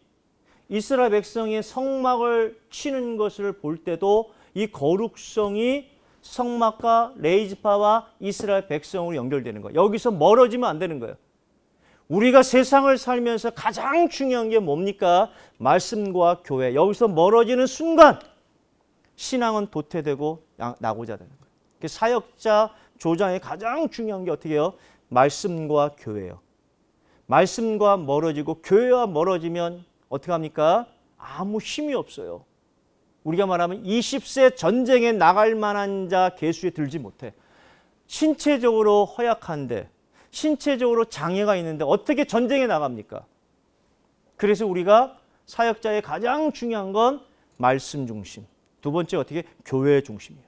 이스라엘 백성의 성막을 치는 것을 볼 때도 이 거룩성이 성막과 레이지파와 이스라엘 백성으로 연결되는 거예요. 여기서 멀어지면 안 되는 거예요. 우리가 세상을 살면서 가장 중요한 게 뭡니까? 말씀과 교회. 여기서 멀어지는 순간 신앙은 도태되고 나고자 되는 거예요. 사역자 조장의 가장 중요한 게 어떻게 해요? 말씀과 교회예요. 말씀과 멀어지고 교회와 멀어지면 어떻게 합니까? 아무 힘이 없어요. 우리가 말하면 20세 전쟁에 나갈 만한 자 개수에 들지 못해. 신체적으로 허약한데 신체적으로 장애가 있는데 어떻게 전쟁에 나갑니까? 그래서 우리가 사역자의 가장 중요한 건 말씀 중심. 두 번째 어떻게 교회 중심이에요.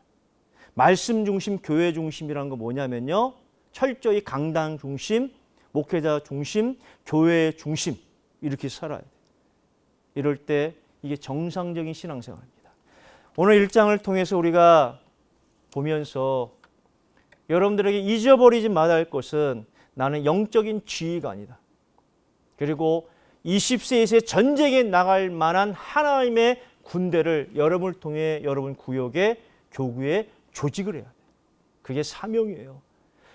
말씀 중심, 교회 중심이라는 건 뭐냐면요. 철저히 강당 중심, 목회자 중심, 교회 중심 이렇게 살아야 돼. 이럴 때 이게 정상적인 신앙생활입니다. 오늘 일장을 통해서 우리가 보면서 여러분들에게 잊어버리지 말아야 할 것은 나는 영적인 지휘관이다. 그리고 2 0세에 전쟁에 나갈 만한 하나님의 군대를 여러분을 통해 여러분 구역에 교구에 조직을 해야 돼. 그게 사명이에요.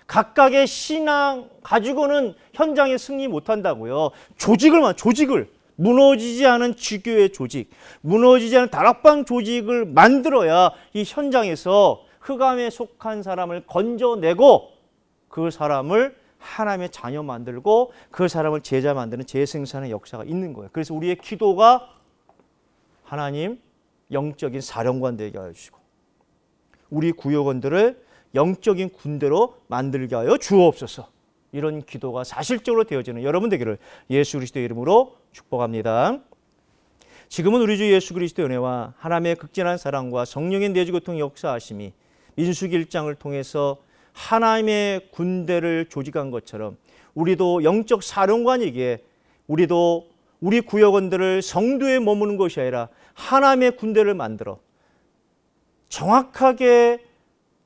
각각의 신앙 가지고는 현장에 승리 못 한다고요. 조직을만 조직을 무너지지 않은 지교의 조직, 무너지지 않은 다락방 조직을 만들어야 이 현장에서 흑암에 속한 사람을 건져내고 그 사람을 하나님의 자녀 만들고 그 사람을 제자 만드는 재생산의 역사가 있는 거예요. 그래서 우리의 기도가 하나님 영적인 사령관 되게 하여 주시고 우리 구역원들을 영적인 군대로 만들게 하여 주옵소서. 이런 기도가 사실적으로 되어지는 여러분 되기를 예수 그리스도의 이름으로 축복합니다. 지금은 우리 주 예수 그리스도의 은혜와 하나님의 극진한 사랑과 성령의 내주 고통 역사하심이 민수기 1장을 통해서 하나님의 군대를 조직한 것처럼 우리도 영적 사령관이기에 우리도 우리 구역원들을 성도에 머무는 것이 아니라 하나님의 군대를 만들어 정확하게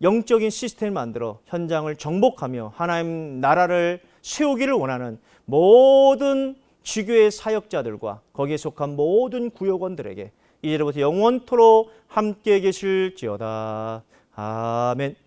영적인 시스템을 만들어 현장을 정복하며 하나님 나라를 세우기를 원하는 모든 지교의 사역자들과 거기에 속한 모든 구역원들에게 이제로부터 영원토록 함께 계실지어다. 아멘.